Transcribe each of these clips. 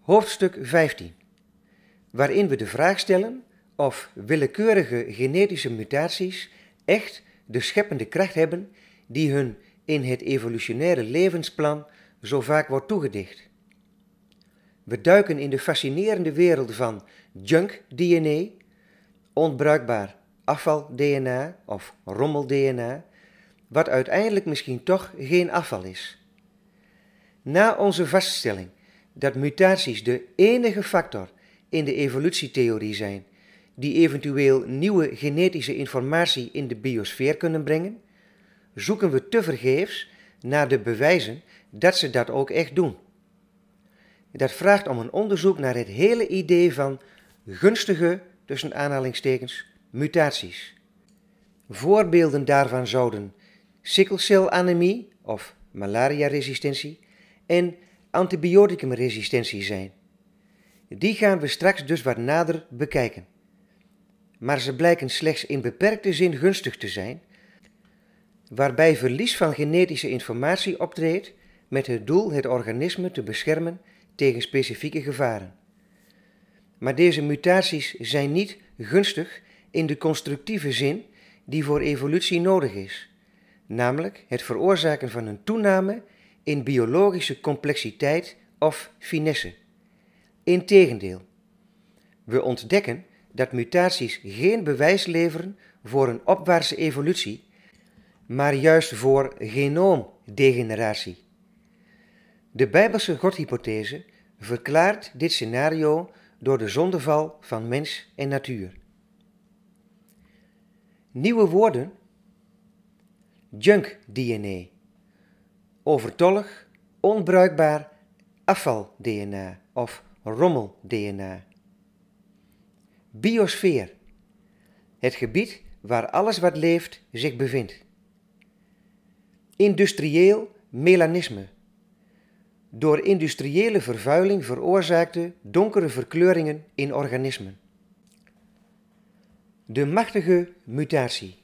hoofdstuk 15, waarin we de vraag stellen of willekeurige genetische mutaties echt de scheppende kracht hebben die hun in het evolutionaire levensplan zo vaak wordt toegedicht. We duiken in de fascinerende wereld van junk DNA, onbruikbaar afval-DNA of rommel-DNA, wat uiteindelijk misschien toch geen afval is. Na onze vaststelling dat mutaties de enige factor in de evolutietheorie zijn die eventueel nieuwe genetische informatie in de biosfeer kunnen brengen, zoeken we tevergeefs naar de bewijzen dat ze dat ook echt doen. Dat vraagt om een onderzoek naar het hele idee van gunstige, tussen aanhalingstekens, mutaties. Voorbeelden daarvan zouden sikkelcelanemie of malaria-resistentie en antibioticumresistentie zijn. Die gaan we straks dus wat nader bekijken. Maar ze blijken slechts in beperkte zin gunstig te zijn, waarbij verlies van genetische informatie optreedt met het doel het organisme te beschermen tegen specifieke gevaren. Maar deze mutaties zijn niet gunstig in de constructieve zin die voor evolutie nodig is, namelijk het veroorzaken van een toename in biologische complexiteit of finesse. Integendeel, we ontdekken dat mutaties geen bewijs leveren voor een opwaartse evolutie, maar juist voor genoomdegeneratie. De Bijbelse Godhypothese verklaart dit scenario door de zondeval van mens en natuur. Nieuwe woorden: junk DNA overtollig, onbruikbaar afval-DNA of rommel-DNA. Biosfeer. Het gebied waar alles wat leeft zich bevindt. Industrieel melanisme. Door industriële vervuiling veroorzaakte donkere verkleuringen in organismen. De machtige mutatie.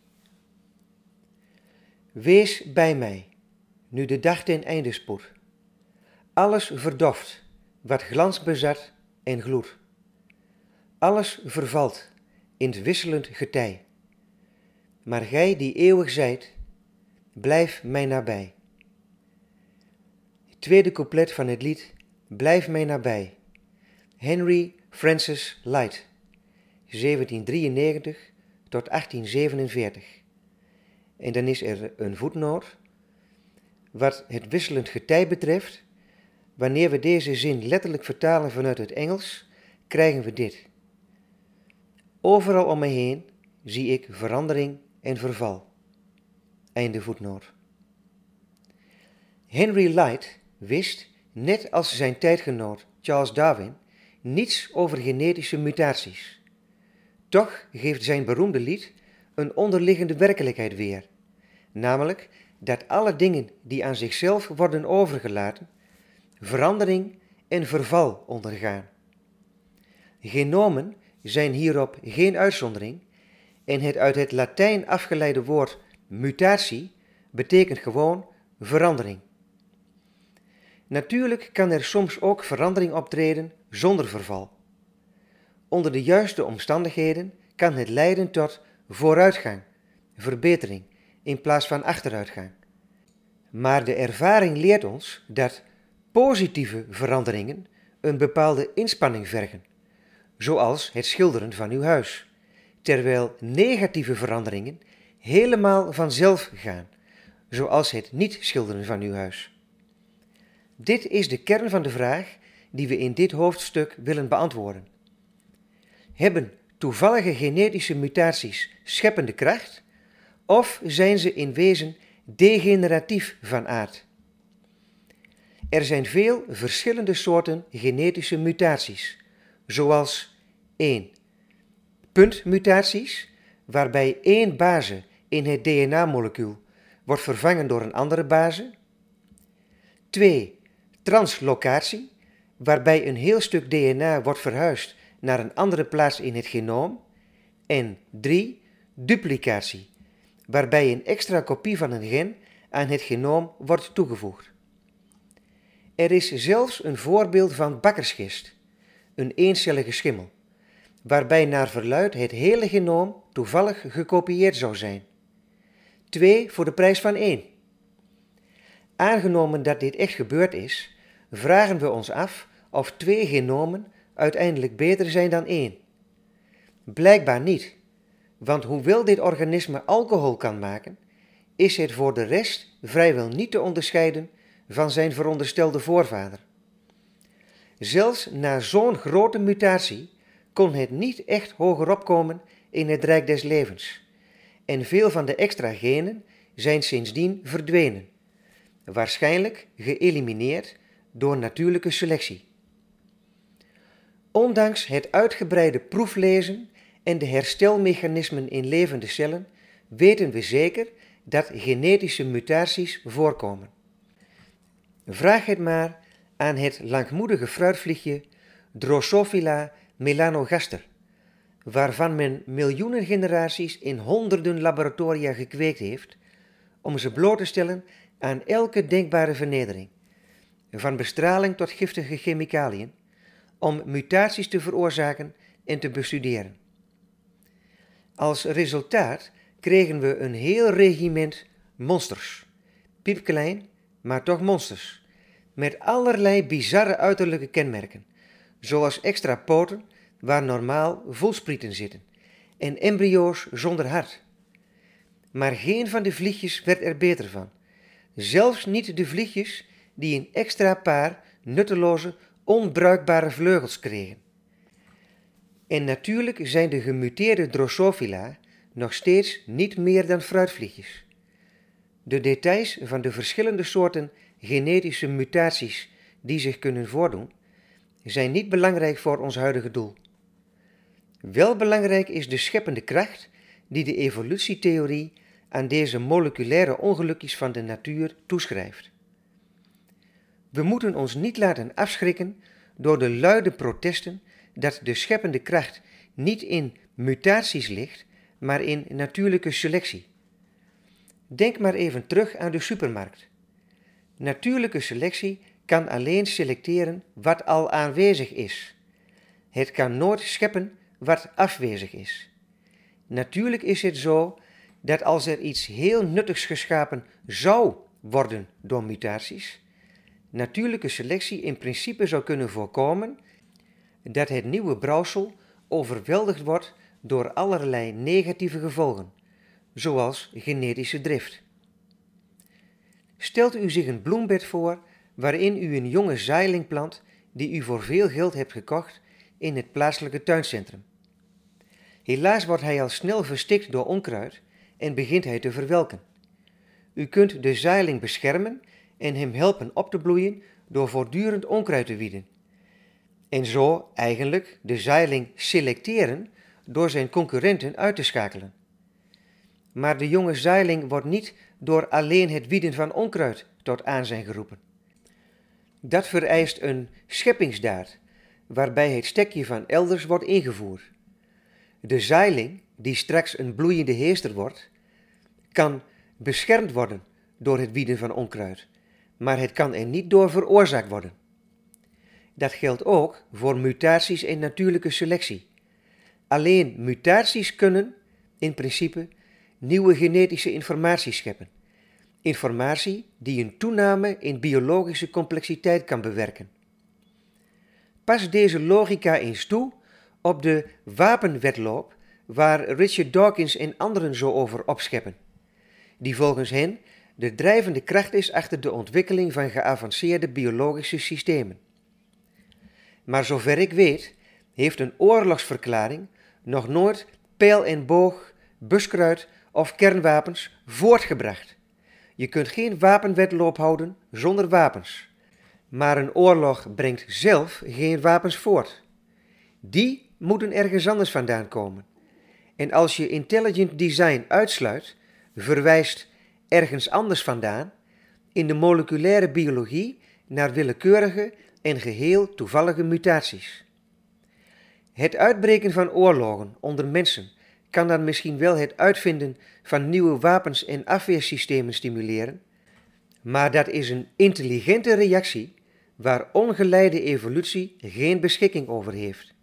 Wees bij mij nu de dag ten einde spoedt. Alles verdoft, wat glans bezat en gloed. Alles vervalt in het wisselend getij. Maar gij die eeuwig zijt, blijf mij nabij. tweede couplet van het lied Blijf mij nabij. Henry Francis Light, 1793 tot 1847. En dan is er een voetnoot wat het wisselend getij betreft, wanneer we deze zin letterlijk vertalen vanuit het Engels, krijgen we dit. Overal om me heen zie ik verandering en verval. Einde voetnoot. Henry Light wist, net als zijn tijdgenoot Charles Darwin, niets over genetische mutaties. Toch geeft zijn beroemde lied een onderliggende werkelijkheid weer, namelijk dat alle dingen die aan zichzelf worden overgelaten, verandering en verval ondergaan. Genomen zijn hierop geen uitzondering en het uit het Latijn afgeleide woord mutatie betekent gewoon verandering. Natuurlijk kan er soms ook verandering optreden zonder verval. Onder de juiste omstandigheden kan het leiden tot vooruitgang, verbetering in plaats van achteruitgang. Maar de ervaring leert ons dat positieve veranderingen een bepaalde inspanning vergen, zoals het schilderen van uw huis, terwijl negatieve veranderingen helemaal vanzelf gaan, zoals het niet schilderen van uw huis. Dit is de kern van de vraag die we in dit hoofdstuk willen beantwoorden. Hebben toevallige genetische mutaties scheppende kracht? of zijn ze in wezen degeneratief van aard? Er zijn veel verschillende soorten genetische mutaties, zoals 1. Puntmutaties, waarbij één base in het DNA-molecuul wordt vervangen door een andere base. 2. Translocatie, waarbij een heel stuk DNA wordt verhuisd naar een andere plaats in het genoom. En 3. Duplicatie, waarbij een extra kopie van een gen aan het genoom wordt toegevoegd. Er is zelfs een voorbeeld van bakkersgist, een eencellige schimmel, waarbij naar verluid het hele genoom toevallig gekopieerd zou zijn. Twee voor de prijs van één. Aangenomen dat dit echt gebeurd is, vragen we ons af of twee genomen uiteindelijk beter zijn dan één. Blijkbaar niet, want hoewel dit organisme alcohol kan maken, is het voor de rest vrijwel niet te onderscheiden van zijn veronderstelde voorvader. Zelfs na zo'n grote mutatie kon het niet echt hoger opkomen in het rijk des levens. En veel van de extra genen zijn sindsdien verdwenen, waarschijnlijk geëlimineerd door natuurlijke selectie. Ondanks het uitgebreide proeflezen en de herstelmechanismen in levende cellen weten we zeker dat genetische mutaties voorkomen. Vraag het maar aan het langmoedige fruitvliegje Drosophila melanogaster, waarvan men miljoenen generaties in honderden laboratoria gekweekt heeft, om ze bloot te stellen aan elke denkbare vernedering, van bestraling tot giftige chemicaliën, om mutaties te veroorzaken en te bestuderen. Als resultaat kregen we een heel regiment monsters. Piepklein, maar toch monsters. Met allerlei bizarre uiterlijke kenmerken, zoals extra poten waar normaal voelsprieten zitten en embryo's zonder hart. Maar geen van de vliegjes werd er beter van. Zelfs niet de vliegjes die een extra paar nutteloze, onbruikbare vleugels kregen. En natuurlijk zijn de gemuteerde Drosophila nog steeds niet meer dan fruitvliegjes. De details van de verschillende soorten genetische mutaties die zich kunnen voordoen, zijn niet belangrijk voor ons huidige doel. Wel belangrijk is de scheppende kracht die de evolutietheorie aan deze moleculaire ongelukjes van de natuur toeschrijft. We moeten ons niet laten afschrikken door de luide protesten dat de scheppende kracht niet in mutaties ligt, maar in natuurlijke selectie. Denk maar even terug aan de supermarkt. Natuurlijke selectie kan alleen selecteren wat al aanwezig is. Het kan nooit scheppen wat afwezig is. Natuurlijk is het zo dat als er iets heel nuttigs geschapen zou worden door mutaties, natuurlijke selectie in principe zou kunnen voorkomen dat het nieuwe brouwsel overweldigd wordt door allerlei negatieve gevolgen, zoals genetische drift. Stelt u zich een bloembed voor waarin u een jonge zeilingsplant plant die u voor veel geld hebt gekocht in het plaatselijke tuincentrum. Helaas wordt hij al snel verstikt door onkruid en begint hij te verwelken. U kunt de zeiling beschermen en hem helpen op te bloeien door voortdurend onkruid te wieden en zo eigenlijk de zeiling selecteren door zijn concurrenten uit te schakelen. Maar de jonge zeiling wordt niet door alleen het wieden van onkruid tot aanzijn geroepen. Dat vereist een scheppingsdaad, waarbij het stekje van elders wordt ingevoerd. De zeiling, die straks een bloeiende heester wordt, kan beschermd worden door het wieden van onkruid, maar het kan er niet door veroorzaakt worden. Dat geldt ook voor mutaties in natuurlijke selectie. Alleen mutaties kunnen, in principe, nieuwe genetische informatie scheppen. Informatie die een toename in biologische complexiteit kan bewerken. Pas deze logica eens toe op de wapenwetloop waar Richard Dawkins en anderen zo over opscheppen, die volgens hen de drijvende kracht is achter de ontwikkeling van geavanceerde biologische systemen. Maar zover ik weet, heeft een oorlogsverklaring nog nooit pijl en boog, buskruid of kernwapens voortgebracht. Je kunt geen wapenwetloop houden zonder wapens. Maar een oorlog brengt zelf geen wapens voort. Die moeten ergens anders vandaan komen. En als je intelligent design uitsluit, verwijst ergens anders vandaan, in de moleculaire biologie naar willekeurige en geheel toevallige mutaties. Het uitbreken van oorlogen onder mensen kan dan misschien wel het uitvinden van nieuwe wapens en afweersystemen stimuleren, maar dat is een intelligente reactie waar ongeleide evolutie geen beschikking over heeft.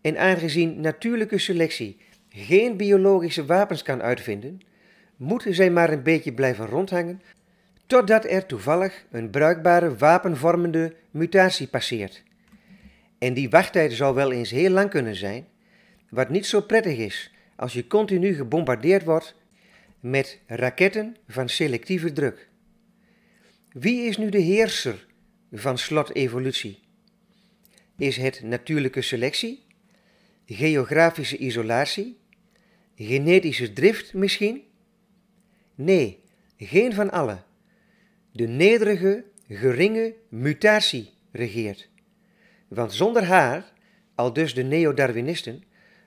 En aangezien natuurlijke selectie geen biologische wapens kan uitvinden, moeten zij maar een beetje blijven rondhangen totdat er toevallig een bruikbare wapenvormende mutatie passeert. En die wachttijd zal wel eens heel lang kunnen zijn, wat niet zo prettig is als je continu gebombardeerd wordt met raketten van selectieve druk. Wie is nu de heerser van slotevolutie? Is het natuurlijke selectie? Geografische isolatie? Genetische drift misschien? Nee, geen van alle de nederige, geringe mutatie regeert. Want zonder haar, al dus de neo-Darwinisten,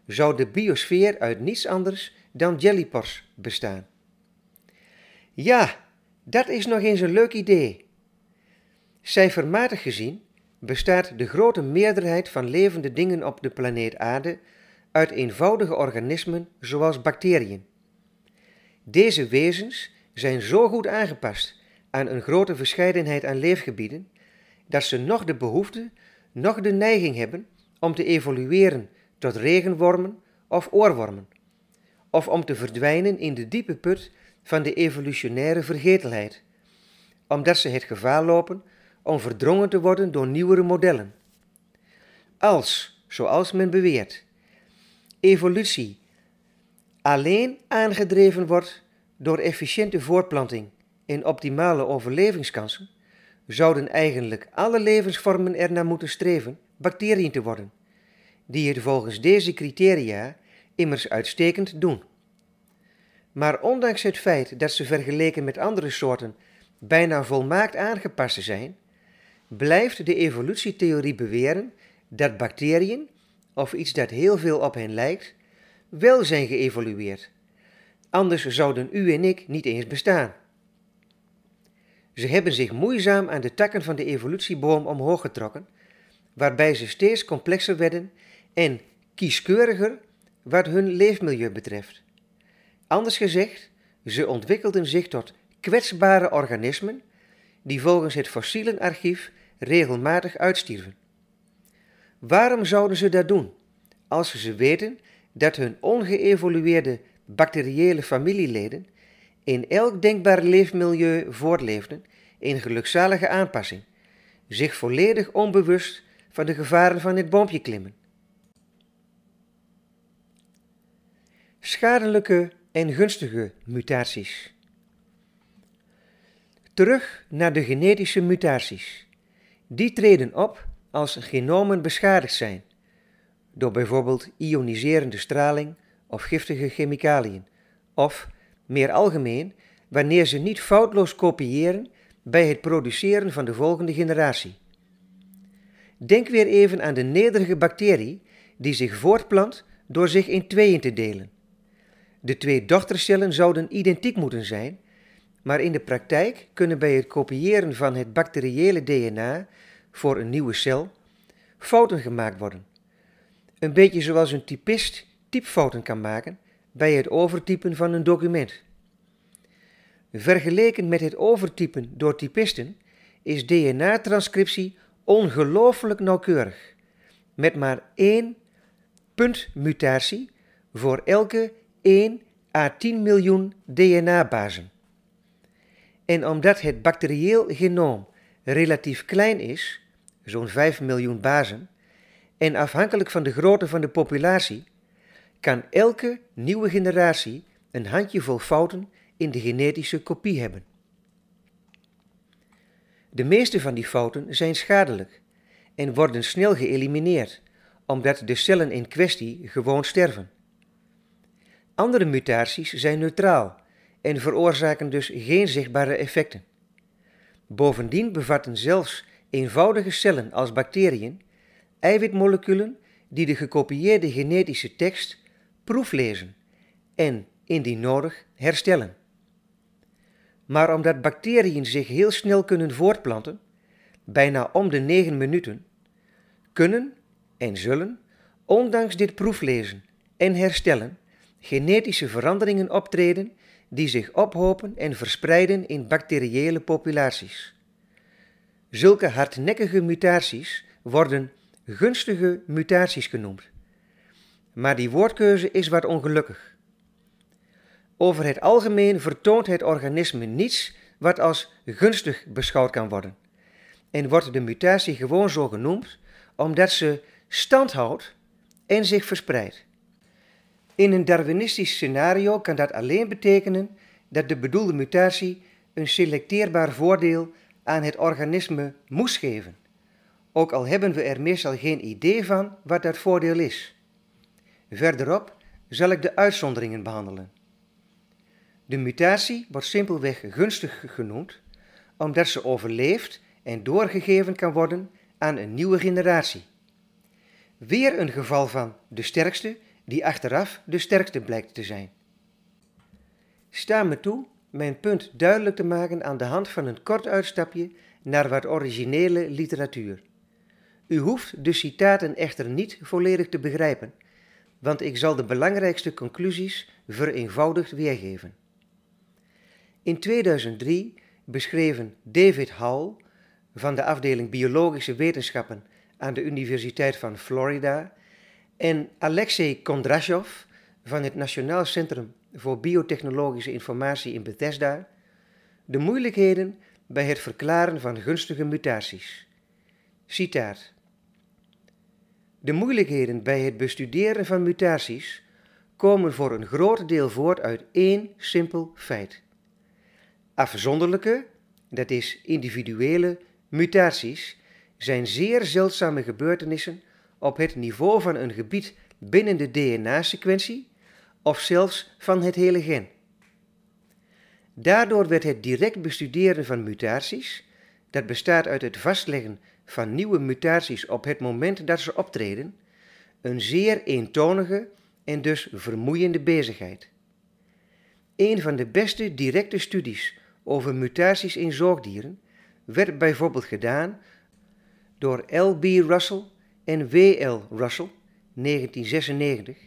zou de biosfeer uit niets anders dan jellypors bestaan. Ja, dat is nog eens een leuk idee. Cijfermatig gezien bestaat de grote meerderheid van levende dingen op de planeet Aarde uit eenvoudige organismen zoals bacteriën. Deze wezens zijn zo goed aangepast aan een grote verscheidenheid aan leefgebieden, dat ze nog de behoefte, nog de neiging hebben om te evolueren tot regenwormen of oorwormen, of om te verdwijnen in de diepe put van de evolutionaire vergetelheid, omdat ze het gevaar lopen om verdrongen te worden door nieuwere modellen. Als, zoals men beweert, evolutie alleen aangedreven wordt door efficiënte voortplanting in optimale overlevingskansen, zouden eigenlijk alle levensvormen ernaar moeten streven bacteriën te worden, die het volgens deze criteria immers uitstekend doen. Maar ondanks het feit dat ze vergeleken met andere soorten bijna volmaakt aangepast zijn, blijft de evolutietheorie beweren dat bacteriën, of iets dat heel veel op hen lijkt, wel zijn geëvolueerd. Anders zouden u en ik niet eens bestaan. Ze hebben zich moeizaam aan de takken van de evolutieboom omhoog getrokken, waarbij ze steeds complexer werden en kieskeuriger wat hun leefmilieu betreft. Anders gezegd, ze ontwikkelden zich tot kwetsbare organismen die volgens het fossielenarchief regelmatig uitstierven. Waarom zouden ze dat doen als ze weten dat hun ongeëvolueerde bacteriële familieleden in elk denkbaar leefmilieu voortleefden in gelukzalige aanpassing, zich volledig onbewust van de gevaren van het boompje klimmen. Schadelijke en gunstige mutaties. Terug naar de genetische mutaties. Die treden op als genomen beschadigd zijn, door bijvoorbeeld ioniserende straling of giftige chemicaliën, of meer algemeen, wanneer ze niet foutloos kopiëren bij het produceren van de volgende generatie. Denk weer even aan de nederige bacterie die zich voortplant door zich in tweeën te delen. De twee dochtercellen zouden identiek moeten zijn, maar in de praktijk kunnen bij het kopiëren van het bacteriële DNA voor een nieuwe cel fouten gemaakt worden. Een beetje zoals een typist typfouten kan maken bij het overtypen van een document. Vergeleken met het overtypen door typisten is DNA-transcriptie ongelooflijk nauwkeurig, met maar één puntmutatie voor elke 1 à 10 miljoen DNA-bazen. En omdat het bacterieel genoom relatief klein is, zo'n 5 miljoen bazen, en afhankelijk van de grootte van de populatie, kan elke nieuwe generatie een handjevol fouten in de genetische kopie hebben. De meeste van die fouten zijn schadelijk en worden snel geëlimineerd, omdat de cellen in kwestie gewoon sterven. Andere mutaties zijn neutraal en veroorzaken dus geen zichtbare effecten. Bovendien bevatten zelfs eenvoudige cellen als bacteriën eiwitmoleculen die de gekopieerde genetische tekst proeflezen en indien nodig herstellen. Maar omdat bacteriën zich heel snel kunnen voortplanten, bijna om de negen minuten, kunnen en zullen, ondanks dit proeflezen en herstellen, genetische veranderingen optreden die zich ophopen en verspreiden in bacteriële populaties. Zulke hardnekkige mutaties worden gunstige mutaties genoemd maar die woordkeuze is wat ongelukkig. Over het algemeen vertoont het organisme niets wat als gunstig beschouwd kan worden. En wordt de mutatie gewoon zo genoemd omdat ze stand houdt en zich verspreidt. In een Darwinistisch scenario kan dat alleen betekenen dat de bedoelde mutatie een selecteerbaar voordeel aan het organisme moest geven, ook al hebben we er meestal geen idee van wat dat voordeel is. Verderop zal ik de uitzonderingen behandelen. De mutatie wordt simpelweg gunstig genoemd omdat ze overleeft en doorgegeven kan worden aan een nieuwe generatie. Weer een geval van de sterkste die achteraf de sterkste blijkt te zijn. Sta me toe mijn punt duidelijk te maken aan de hand van een kort uitstapje naar wat originele literatuur. U hoeft de citaten echter niet volledig te begrijpen want ik zal de belangrijkste conclusies vereenvoudigd weergeven. In 2003 beschreven David Hall van de afdeling Biologische Wetenschappen aan de Universiteit van Florida en Alexei Kondrashov van het Nationaal Centrum voor Biotechnologische Informatie in Bethesda de moeilijkheden bij het verklaren van gunstige mutaties. Citaat. De moeilijkheden bij het bestuderen van mutaties komen voor een groot deel voort uit één simpel feit. Afzonderlijke, dat is individuele, mutaties zijn zeer zeldzame gebeurtenissen op het niveau van een gebied binnen de DNA-sequentie of zelfs van het hele gen. Daardoor werd het direct bestuderen van mutaties, dat bestaat uit het vastleggen van nieuwe mutaties op het moment dat ze optreden een zeer eentonige en dus vermoeiende bezigheid. Een van de beste directe studies over mutaties in zoogdieren werd bijvoorbeeld gedaan door L.B. Russell en W.L. Russell, 1996,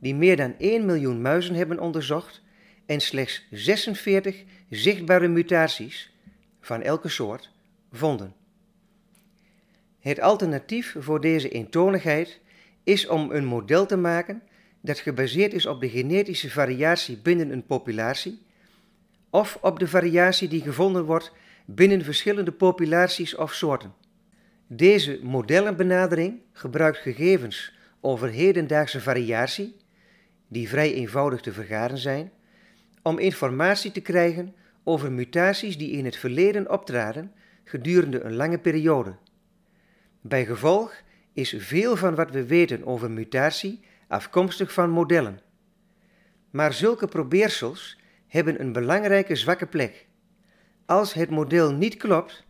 die meer dan 1 miljoen muizen hebben onderzocht en slechts 46 zichtbare mutaties van elke soort vonden. Het alternatief voor deze eentonigheid is om een model te maken dat gebaseerd is op de genetische variatie binnen een populatie of op de variatie die gevonden wordt binnen verschillende populaties of soorten. Deze modellenbenadering gebruikt gegevens over hedendaagse variatie, die vrij eenvoudig te vergaren zijn, om informatie te krijgen over mutaties die in het verleden optraden gedurende een lange periode. Bij gevolg is veel van wat we weten over mutatie afkomstig van modellen. Maar zulke probeersels hebben een belangrijke zwakke plek. Als het model niet klopt,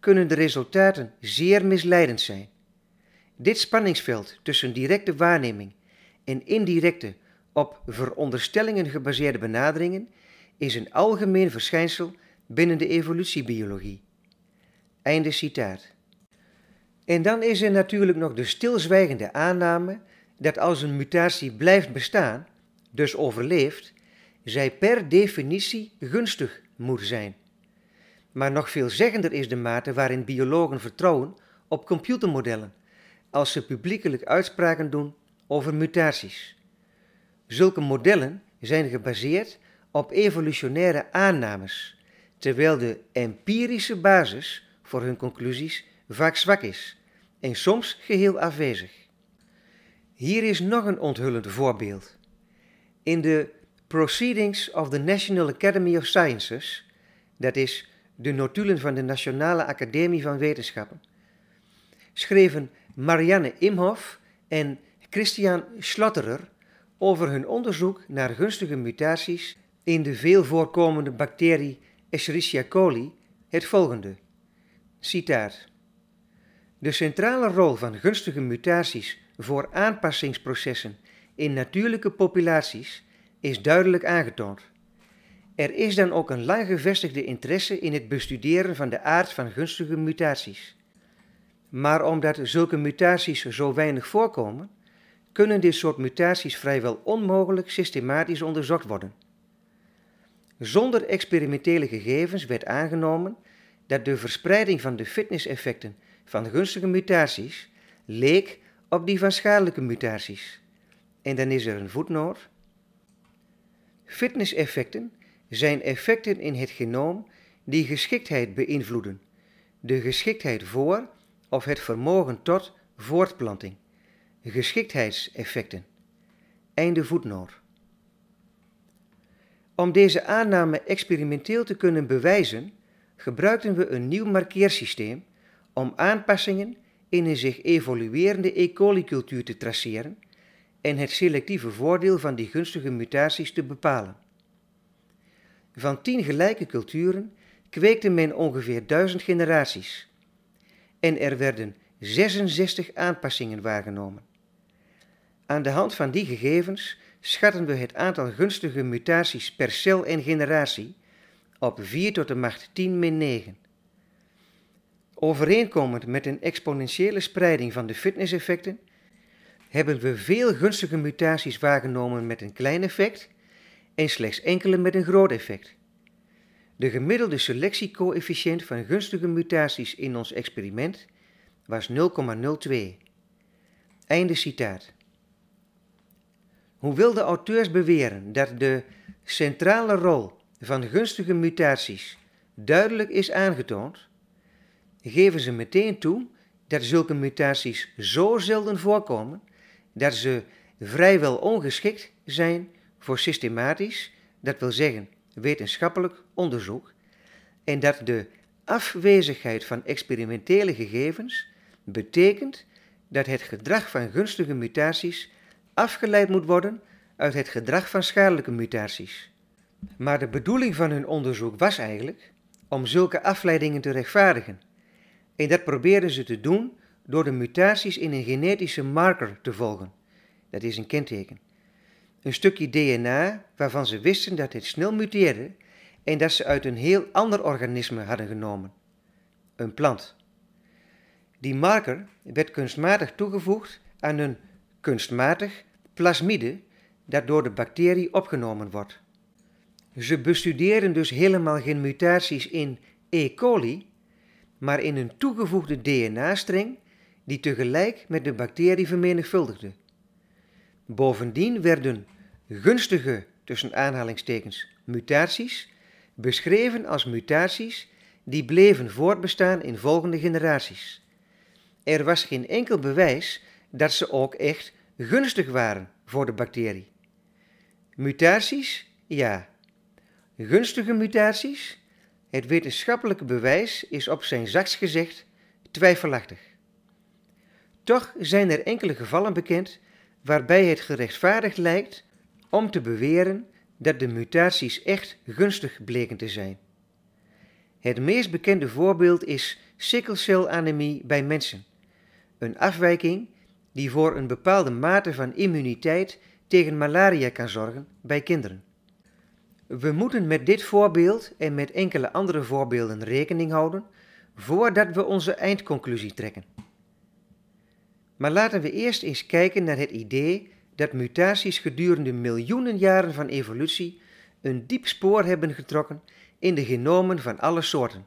kunnen de resultaten zeer misleidend zijn. Dit spanningsveld tussen directe waarneming en indirecte, op veronderstellingen gebaseerde benaderingen is een algemeen verschijnsel binnen de evolutiebiologie. Einde citaat. En dan is er natuurlijk nog de stilzwijgende aanname dat als een mutatie blijft bestaan, dus overleeft, zij per definitie gunstig moet zijn. Maar nog zeggender is de mate waarin biologen vertrouwen op computermodellen als ze publiekelijk uitspraken doen over mutaties. Zulke modellen zijn gebaseerd op evolutionaire aannames, terwijl de empirische basis voor hun conclusies vaak zwak is en soms geheel afwezig. Hier is nog een onthullend voorbeeld. In de Proceedings of the National Academy of Sciences, dat is de notulen van de Nationale Academie van Wetenschappen, schreven Marianne Imhoff en Christian Schlotterer over hun onderzoek naar gunstige mutaties in de veel voorkomende bacterie Escherichia coli het volgende. Citaat. De centrale rol van gunstige mutaties voor aanpassingsprocessen in natuurlijke populaties is duidelijk aangetoond. Er is dan ook een lang gevestigde interesse in het bestuderen van de aard van gunstige mutaties. Maar omdat zulke mutaties zo weinig voorkomen, kunnen dit soort mutaties vrijwel onmogelijk systematisch onderzocht worden. Zonder experimentele gegevens werd aangenomen dat de verspreiding van de fitnesseffecten van gunstige mutaties leek op die van schadelijke mutaties. En dan is er een voetnoot. Fitnesseffecten zijn effecten in het genoom die geschiktheid beïnvloeden, de geschiktheid voor of het vermogen tot voortplanting. Geschiktheidseffecten. Einde voetnoot. Om deze aanname experimenteel te kunnen bewijzen, gebruikten we een nieuw markeersysteem om aanpassingen in een zich evoluerende E. coli-cultuur te traceren en het selectieve voordeel van die gunstige mutaties te bepalen. Van tien gelijke culturen kweekte men ongeveer duizend generaties en er werden 66 aanpassingen waargenomen. Aan de hand van die gegevens schatten we het aantal gunstige mutaties per cel en generatie op 4 tot de macht 10 min 9. Overeenkomend met een exponentiële spreiding van de fitnesseffecten hebben we veel gunstige mutaties waargenomen met een klein effect en slechts enkele met een groot effect. De gemiddelde selectiecoëfficiënt van gunstige mutaties in ons experiment was 0,02. Einde citaat. Hoewel de auteurs beweren dat de centrale rol van gunstige mutaties duidelijk is aangetoond, geven ze meteen toe dat zulke mutaties zo zelden voorkomen dat ze vrijwel ongeschikt zijn voor systematisch, dat wil zeggen wetenschappelijk onderzoek, en dat de afwezigheid van experimentele gegevens betekent dat het gedrag van gunstige mutaties afgeleid moet worden uit het gedrag van schadelijke mutaties. Maar de bedoeling van hun onderzoek was eigenlijk om zulke afleidingen te rechtvaardigen. En dat probeerden ze te doen door de mutaties in een genetische marker te volgen. Dat is een kenteken. Een stukje DNA waarvan ze wisten dat het snel muteerde en dat ze uit een heel ander organisme hadden genomen. Een plant. Die marker werd kunstmatig toegevoegd aan een kunstmatig plasmide dat door de bacterie opgenomen wordt. Ze bestudeerden dus helemaal geen mutaties in E. coli, maar in een toegevoegde DNA-streng die tegelijk met de bacterie vermenigvuldigde. Bovendien werden gunstige, tussen aanhalingstekens, mutaties beschreven als mutaties die bleven voortbestaan in volgende generaties. Er was geen enkel bewijs dat ze ook echt gunstig waren voor de bacterie. Mutaties, ja. Gunstige mutaties, het wetenschappelijke bewijs is op zijn zachts gezegd twijfelachtig. Toch zijn er enkele gevallen bekend waarbij het gerechtvaardigd lijkt om te beweren dat de mutaties echt gunstig bleken te zijn. Het meest bekende voorbeeld is sikkelcelanemie bij mensen, een afwijking die voor een bepaalde mate van immuniteit tegen malaria kan zorgen bij kinderen. We moeten met dit voorbeeld en met enkele andere voorbeelden rekening houden voordat we onze eindconclusie trekken. Maar laten we eerst eens kijken naar het idee dat mutaties gedurende miljoenen jaren van evolutie een diep spoor hebben getrokken in de genomen van alle soorten.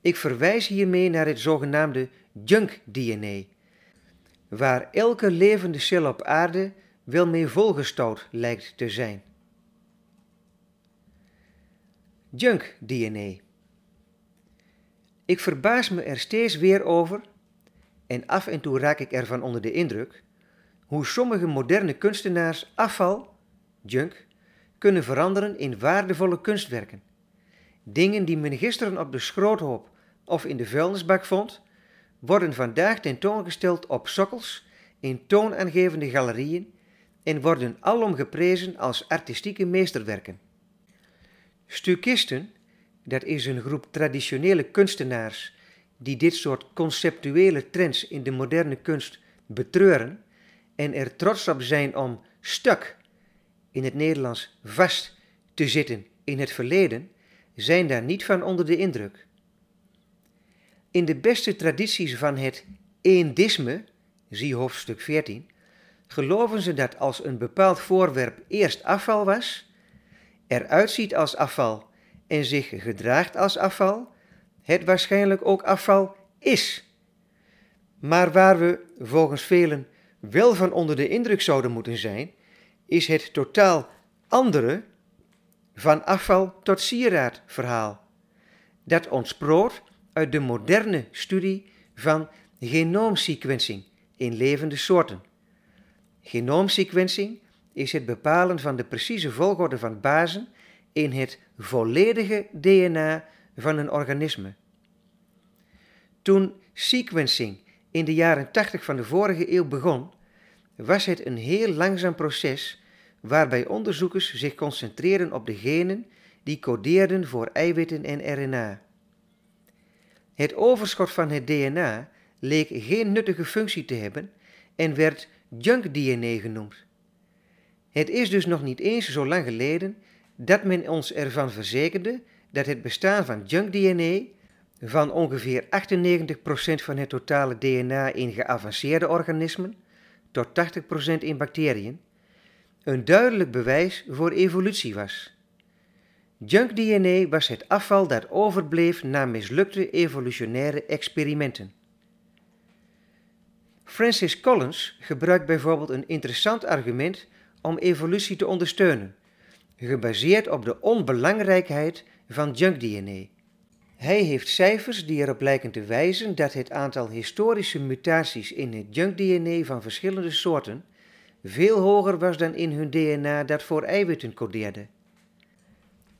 Ik verwijs hiermee naar het zogenaamde junk-DNA, waar elke levende cel op aarde wel mee volgestouwd lijkt te zijn junk DNA. Ik verbaas me er steeds weer over, en af en toe raak ik ervan onder de indruk, hoe sommige moderne kunstenaars afval, junk, kunnen veranderen in waardevolle kunstwerken. Dingen die men gisteren op de schroothoop of in de vuilnisbak vond, worden vandaag tentoongesteld op sokkels in toonaangevende galerieën en worden alom geprezen als artistieke meesterwerken. Stukisten, dat is een groep traditionele kunstenaars die dit soort conceptuele trends in de moderne kunst betreuren en er trots op zijn om stuk, in het Nederlands vast te zitten in het verleden, zijn daar niet van onder de indruk. In de beste tradities van het eendisme, zie hoofdstuk 14, geloven ze dat als een bepaald voorwerp eerst afval was, eruit ziet als afval en zich gedraagt als afval, het waarschijnlijk ook afval is. Maar waar we volgens velen wel van onder de indruk zouden moeten zijn, is het totaal andere van afval tot sieraad verhaal. Dat ontsproot uit de moderne studie van genoomsequencing in levende soorten. Genoomsequencing is het bepalen van de precieze volgorde van bazen in het volledige DNA van een organisme. Toen sequencing in de jaren 80 van de vorige eeuw begon, was het een heel langzaam proces waarbij onderzoekers zich concentreerden op de genen die codeerden voor eiwitten en RNA. Het overschot van het DNA leek geen nuttige functie te hebben en werd junk DNA genoemd. Het is dus nog niet eens zo lang geleden dat men ons ervan verzekerde dat het bestaan van junk DNA, van ongeveer 98% van het totale DNA in geavanceerde organismen tot 80% in bacteriën, een duidelijk bewijs voor evolutie was. Junk DNA was het afval dat overbleef na mislukte evolutionaire experimenten. Francis Collins gebruikt bijvoorbeeld een interessant argument om evolutie te ondersteunen, gebaseerd op de onbelangrijkheid van junk-DNA. Hij heeft cijfers die erop lijken te wijzen dat het aantal historische mutaties in het junk-DNA van verschillende soorten veel hoger was dan in hun DNA dat voor eiwitten codeerde.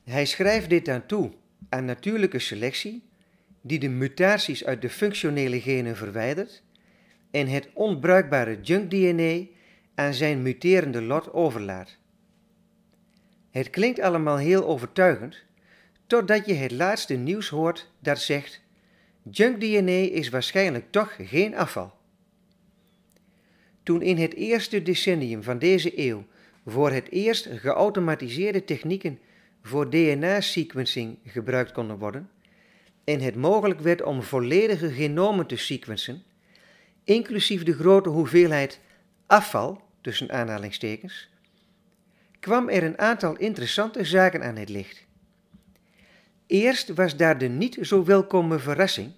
Hij schrijft dit aan toe aan natuurlijke selectie, die de mutaties uit de functionele genen verwijdert en het onbruikbare junk-DNA aan zijn muterende lot overlaat. Het klinkt allemaal heel overtuigend, totdat je het laatste nieuws hoort dat zegt: junk DNA is waarschijnlijk toch geen afval. Toen in het eerste decennium van deze eeuw voor het eerst geautomatiseerde technieken voor DNA-sequencing gebruikt konden worden en het mogelijk werd om volledige genomen te sequencen, inclusief de grote hoeveelheid afval tussen aanhalingstekens, kwam er een aantal interessante zaken aan het licht. Eerst was daar de niet zo welkome verrassing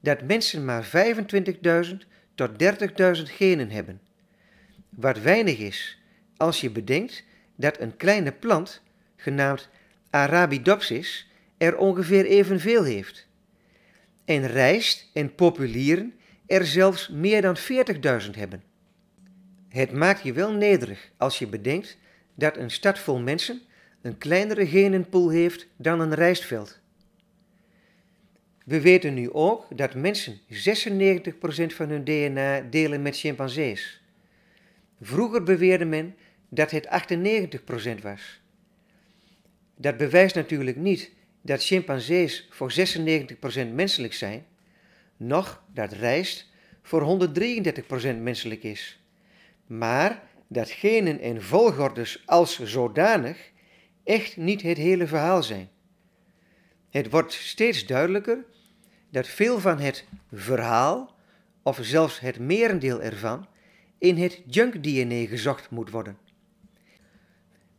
dat mensen maar 25.000 tot 30.000 genen hebben, wat weinig is als je bedenkt dat een kleine plant, genaamd Arabidopsis, er ongeveer evenveel heeft. En rijst en populieren er zelfs meer dan 40.000 hebben. Het maakt je wel nederig als je bedenkt dat een stad vol mensen een kleinere genenpool heeft dan een rijstveld. We weten nu ook dat mensen 96% van hun DNA delen met chimpansees. Vroeger beweerde men dat het 98% was. Dat bewijst natuurlijk niet dat chimpansees voor 96% menselijk zijn, noch dat rijst voor 133% menselijk is maar dat genen en volgordes als zodanig echt niet het hele verhaal zijn. Het wordt steeds duidelijker dat veel van het verhaal, of zelfs het merendeel ervan, in het junk-DNA gezocht moet worden.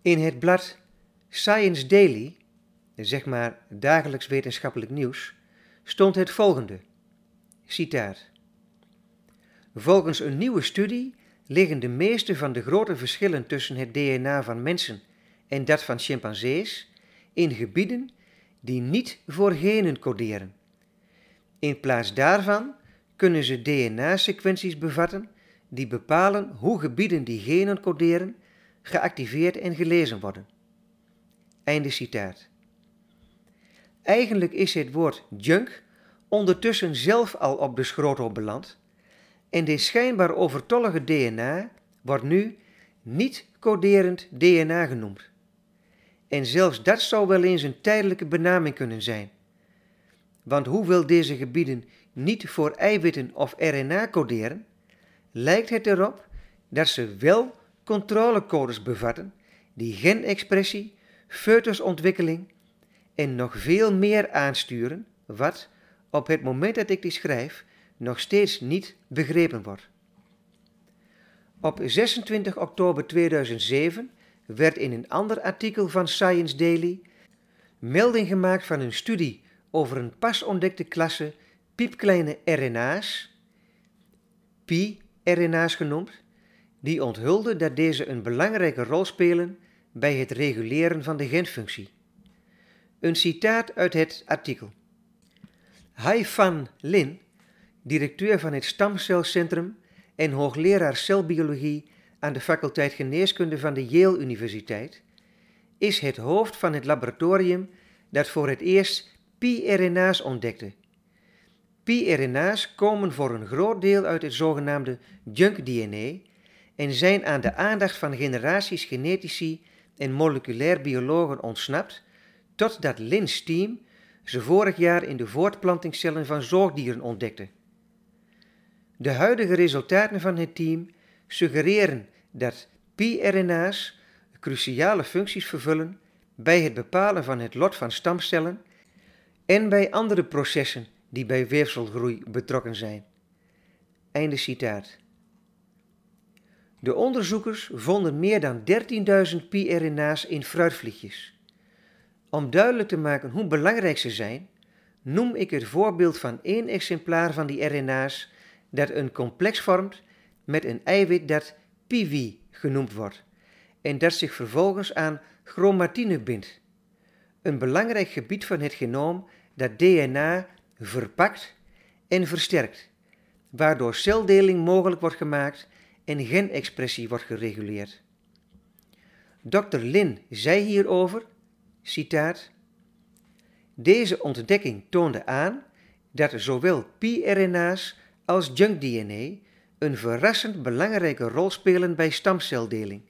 In het blad Science Daily, zeg maar dagelijks wetenschappelijk nieuws, stond het volgende, citaat. Volgens een nieuwe studie liggen de meeste van de grote verschillen tussen het DNA van mensen en dat van chimpansees in gebieden die niet voor genen coderen. In plaats daarvan kunnen ze DNA-sequenties bevatten die bepalen hoe gebieden die genen coderen geactiveerd en gelezen worden. Einde citaat. Eigenlijk is het woord junk ondertussen zelf al op de schroothoop beland en dit schijnbaar overtollige DNA wordt nu niet-coderend DNA genoemd. En zelfs dat zou wel eens een tijdelijke benaming kunnen zijn. Want hoewel deze gebieden niet voor eiwitten of RNA coderen, lijkt het erop dat ze wel controlecodes bevatten die genexpressie, foetusontwikkeling en nog veel meer aansturen, wat, op het moment dat ik die schrijf, nog steeds niet begrepen wordt. Op 26 oktober 2007 werd in een ander artikel van Science Daily melding gemaakt van een studie over een pas ontdekte klasse piepkleine RNA's, pi-RNA's genoemd, die onthulde dat deze een belangrijke rol spelen bij het reguleren van de genfunctie. Een citaat uit het artikel. Hai van Lin, directeur van het Stamcelcentrum en hoogleraar celbiologie aan de faculteit geneeskunde van de Yale Universiteit, is het hoofd van het laboratorium dat voor het eerst piRNA's ontdekte. piRNA's komen voor een groot deel uit het zogenaamde junk-DNA en zijn aan de aandacht van generaties genetici en moleculair biologen ontsnapt, totdat Lin's team ze vorig jaar in de voortplantingscellen van zoogdieren ontdekte. De huidige resultaten van het team suggereren dat piRNA's cruciale functies vervullen bij het bepalen van het lot van stamcellen en bij andere processen die bij weefselgroei betrokken zijn. Einde citaat. De onderzoekers vonden meer dan 13.000 piRNA's in fruitvliegjes. Om duidelijk te maken hoe belangrijk ze zijn, noem ik het voorbeeld van één exemplaar van die RNA's dat een complex vormt met een eiwit dat piwi genoemd wordt en dat zich vervolgens aan chromatine bindt. Een belangrijk gebied van het genoom dat DNA verpakt en versterkt, waardoor celdeling mogelijk wordt gemaakt en genexpressie wordt gereguleerd. Dr. Lin zei hierover, citaat, Deze ontdekking toonde aan dat zowel pRNA's als junk DNA een verrassend belangrijke rol spelen bij stamceldeling.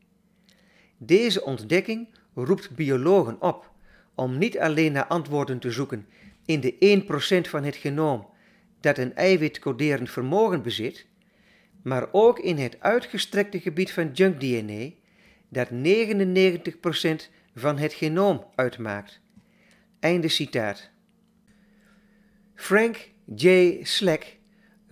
Deze ontdekking roept biologen op om niet alleen naar antwoorden te zoeken in de 1% van het genoom dat een eiwitcoderend vermogen bezit, maar ook in het uitgestrekte gebied van junk DNA dat 99% van het genoom uitmaakt. Einde citaat. Frank J. Slack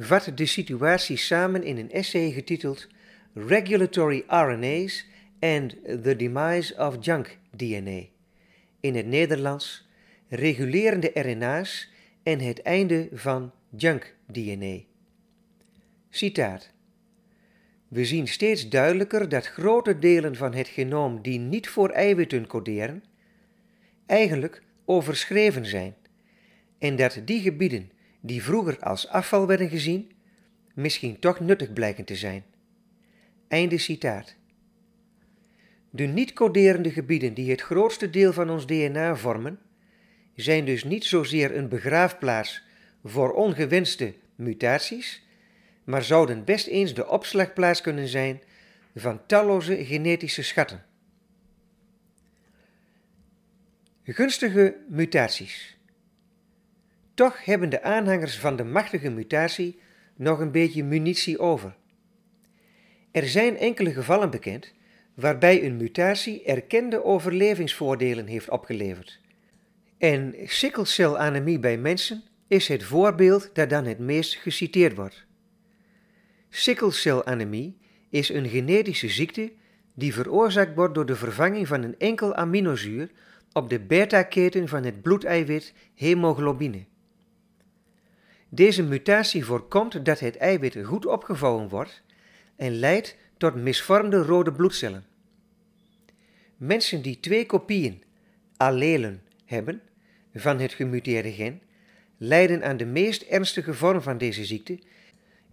vat de situatie samen in een essay getiteld Regulatory RNA's and the Demise of Junk DNA. In het Nederlands Regulerende RNA's en het einde van junk DNA. Citaat. We zien steeds duidelijker dat grote delen van het genoom die niet voor eiwitten coderen, eigenlijk overschreven zijn. En dat die gebieden die vroeger als afval werden gezien, misschien toch nuttig blijken te zijn. Einde citaat. De niet-coderende gebieden die het grootste deel van ons DNA vormen, zijn dus niet zozeer een begraafplaats voor ongewenste mutaties, maar zouden best eens de opslagplaats kunnen zijn van talloze genetische schatten. Gunstige mutaties. Toch hebben de aanhangers van de machtige mutatie nog een beetje munitie over. Er zijn enkele gevallen bekend waarbij een mutatie erkende overlevingsvoordelen heeft opgeleverd. En sikkelcelanemie bij mensen is het voorbeeld dat dan het meest geciteerd wordt. Sikkelcelanemie is een genetische ziekte die veroorzaakt wordt door de vervanging van een enkel aminozuur op de beta-keten van het bloedeiwit hemoglobine. Deze mutatie voorkomt dat het eiwit goed opgevouwen wordt en leidt tot misvormde rode bloedcellen. Mensen die twee kopieën, allelen, hebben van het gemuteerde gen, lijden aan de meest ernstige vorm van deze ziekte,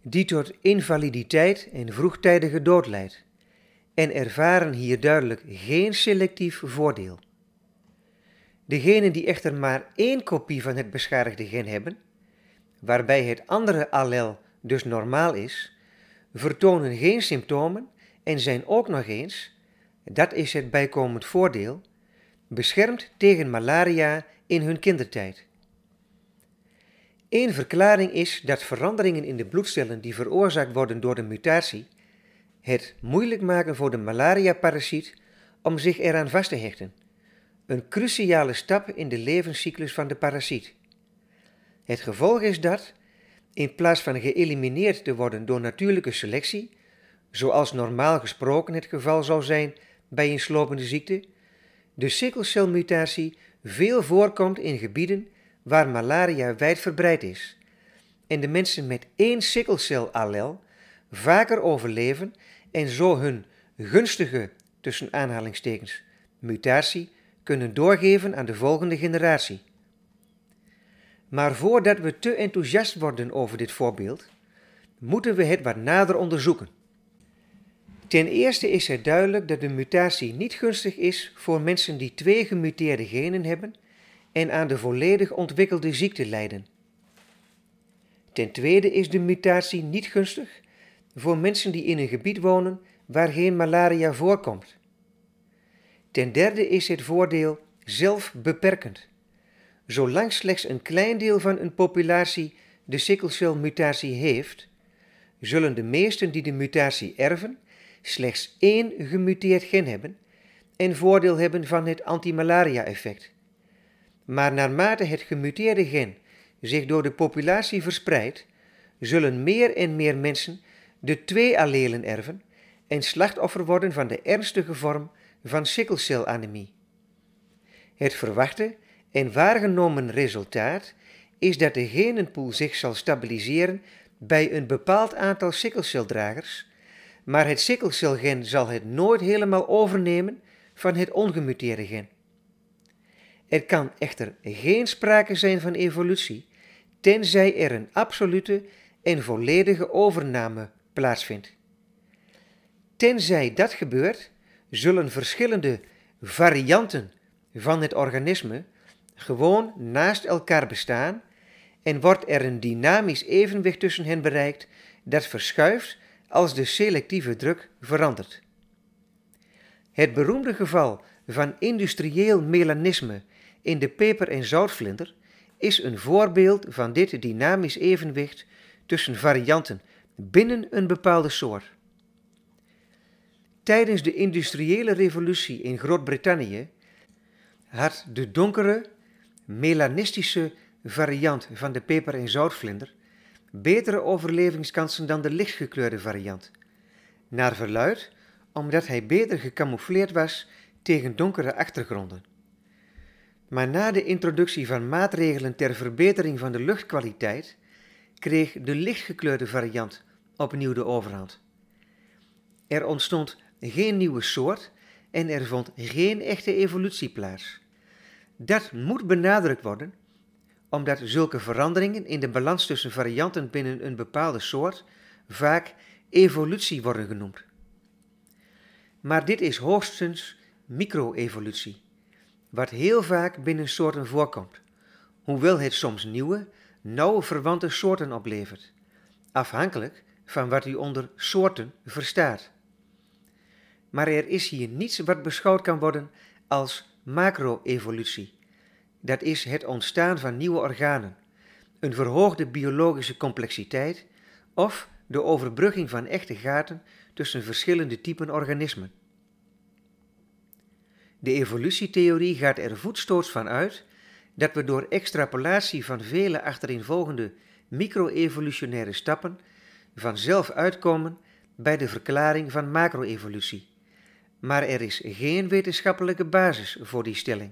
die tot invaliditeit en vroegtijdige dood leidt, en ervaren hier duidelijk geen selectief voordeel. Degenen die echter maar één kopie van het beschadigde gen hebben, waarbij het andere allel dus normaal is, vertonen geen symptomen en zijn ook nog eens, dat is het bijkomend voordeel, beschermd tegen malaria in hun kindertijd. Eén verklaring is dat veranderingen in de bloedcellen die veroorzaakt worden door de mutatie het moeilijk maken voor de malaria-parasiet om zich eraan vast te hechten. Een cruciale stap in de levenscyclus van de parasiet. Het gevolg is dat, in plaats van geëlimineerd te worden door natuurlijke selectie, zoals normaal gesproken het geval zou zijn bij een slopende ziekte, de sikkelcelmutatie veel voorkomt in gebieden waar malaria wijdverbreid is en de mensen met één sikkelcelallel vaker overleven en zo hun gunstige, tussen aanhalingstekens, mutatie kunnen doorgeven aan de volgende generatie. Maar voordat we te enthousiast worden over dit voorbeeld, moeten we het wat nader onderzoeken. Ten eerste is het duidelijk dat de mutatie niet gunstig is voor mensen die twee gemuteerde genen hebben en aan de volledig ontwikkelde ziekte lijden. Ten tweede is de mutatie niet gunstig voor mensen die in een gebied wonen waar geen malaria voorkomt. Ten derde is het voordeel zelf beperkend. Zolang slechts een klein deel van een populatie de sikkelcelmutatie heeft, zullen de meesten die de mutatie erven slechts één gemuteerd gen hebben en voordeel hebben van het antimalaria-effect. Maar naarmate het gemuteerde gen zich door de populatie verspreidt, zullen meer en meer mensen de twee allelen erven en slachtoffer worden van de ernstige vorm van sikkelcelanemie. Het verwachte een waargenomen resultaat is dat de genenpool zich zal stabiliseren bij een bepaald aantal sikkelceldragers, maar het sikkelcelgen zal het nooit helemaal overnemen van het ongemuteerde gen. Er kan echter geen sprake zijn van evolutie, tenzij er een absolute en volledige overname plaatsvindt. Tenzij dat gebeurt, zullen verschillende varianten van het organisme gewoon naast elkaar bestaan en wordt er een dynamisch evenwicht tussen hen bereikt dat verschuift als de selectieve druk verandert. Het beroemde geval van industrieel melanisme in de peper- en zoutvlinder is een voorbeeld van dit dynamisch evenwicht tussen varianten binnen een bepaalde soort. Tijdens de industriële revolutie in Groot-Brittannië had de donkere melanistische variant van de peper- en zoutvlinder betere overlevingskansen dan de lichtgekleurde variant. Naar verluid omdat hij beter gecamoufleerd was tegen donkere achtergronden. Maar na de introductie van maatregelen ter verbetering van de luchtkwaliteit kreeg de lichtgekleurde variant opnieuw de overhand. Er ontstond geen nieuwe soort en er vond geen echte evolutie plaats. Dat moet benadrukt worden, omdat zulke veranderingen in de balans tussen varianten binnen een bepaalde soort vaak evolutie worden genoemd. Maar dit is hoogstens microevolutie, wat heel vaak binnen soorten voorkomt, hoewel het soms nieuwe, nauwe verwante soorten oplevert, afhankelijk van wat u onder soorten verstaat. Maar er is hier niets wat beschouwd kan worden als macro-evolutie. Dat is het ontstaan van nieuwe organen, een verhoogde biologische complexiteit of de overbrugging van echte gaten tussen verschillende typen organismen. De evolutietheorie gaat er voetstoots van uit dat we door extrapolatie van vele achtereenvolgende micro-evolutionaire stappen vanzelf uitkomen bij de verklaring van macro-evolutie maar er is geen wetenschappelijke basis voor die stelling.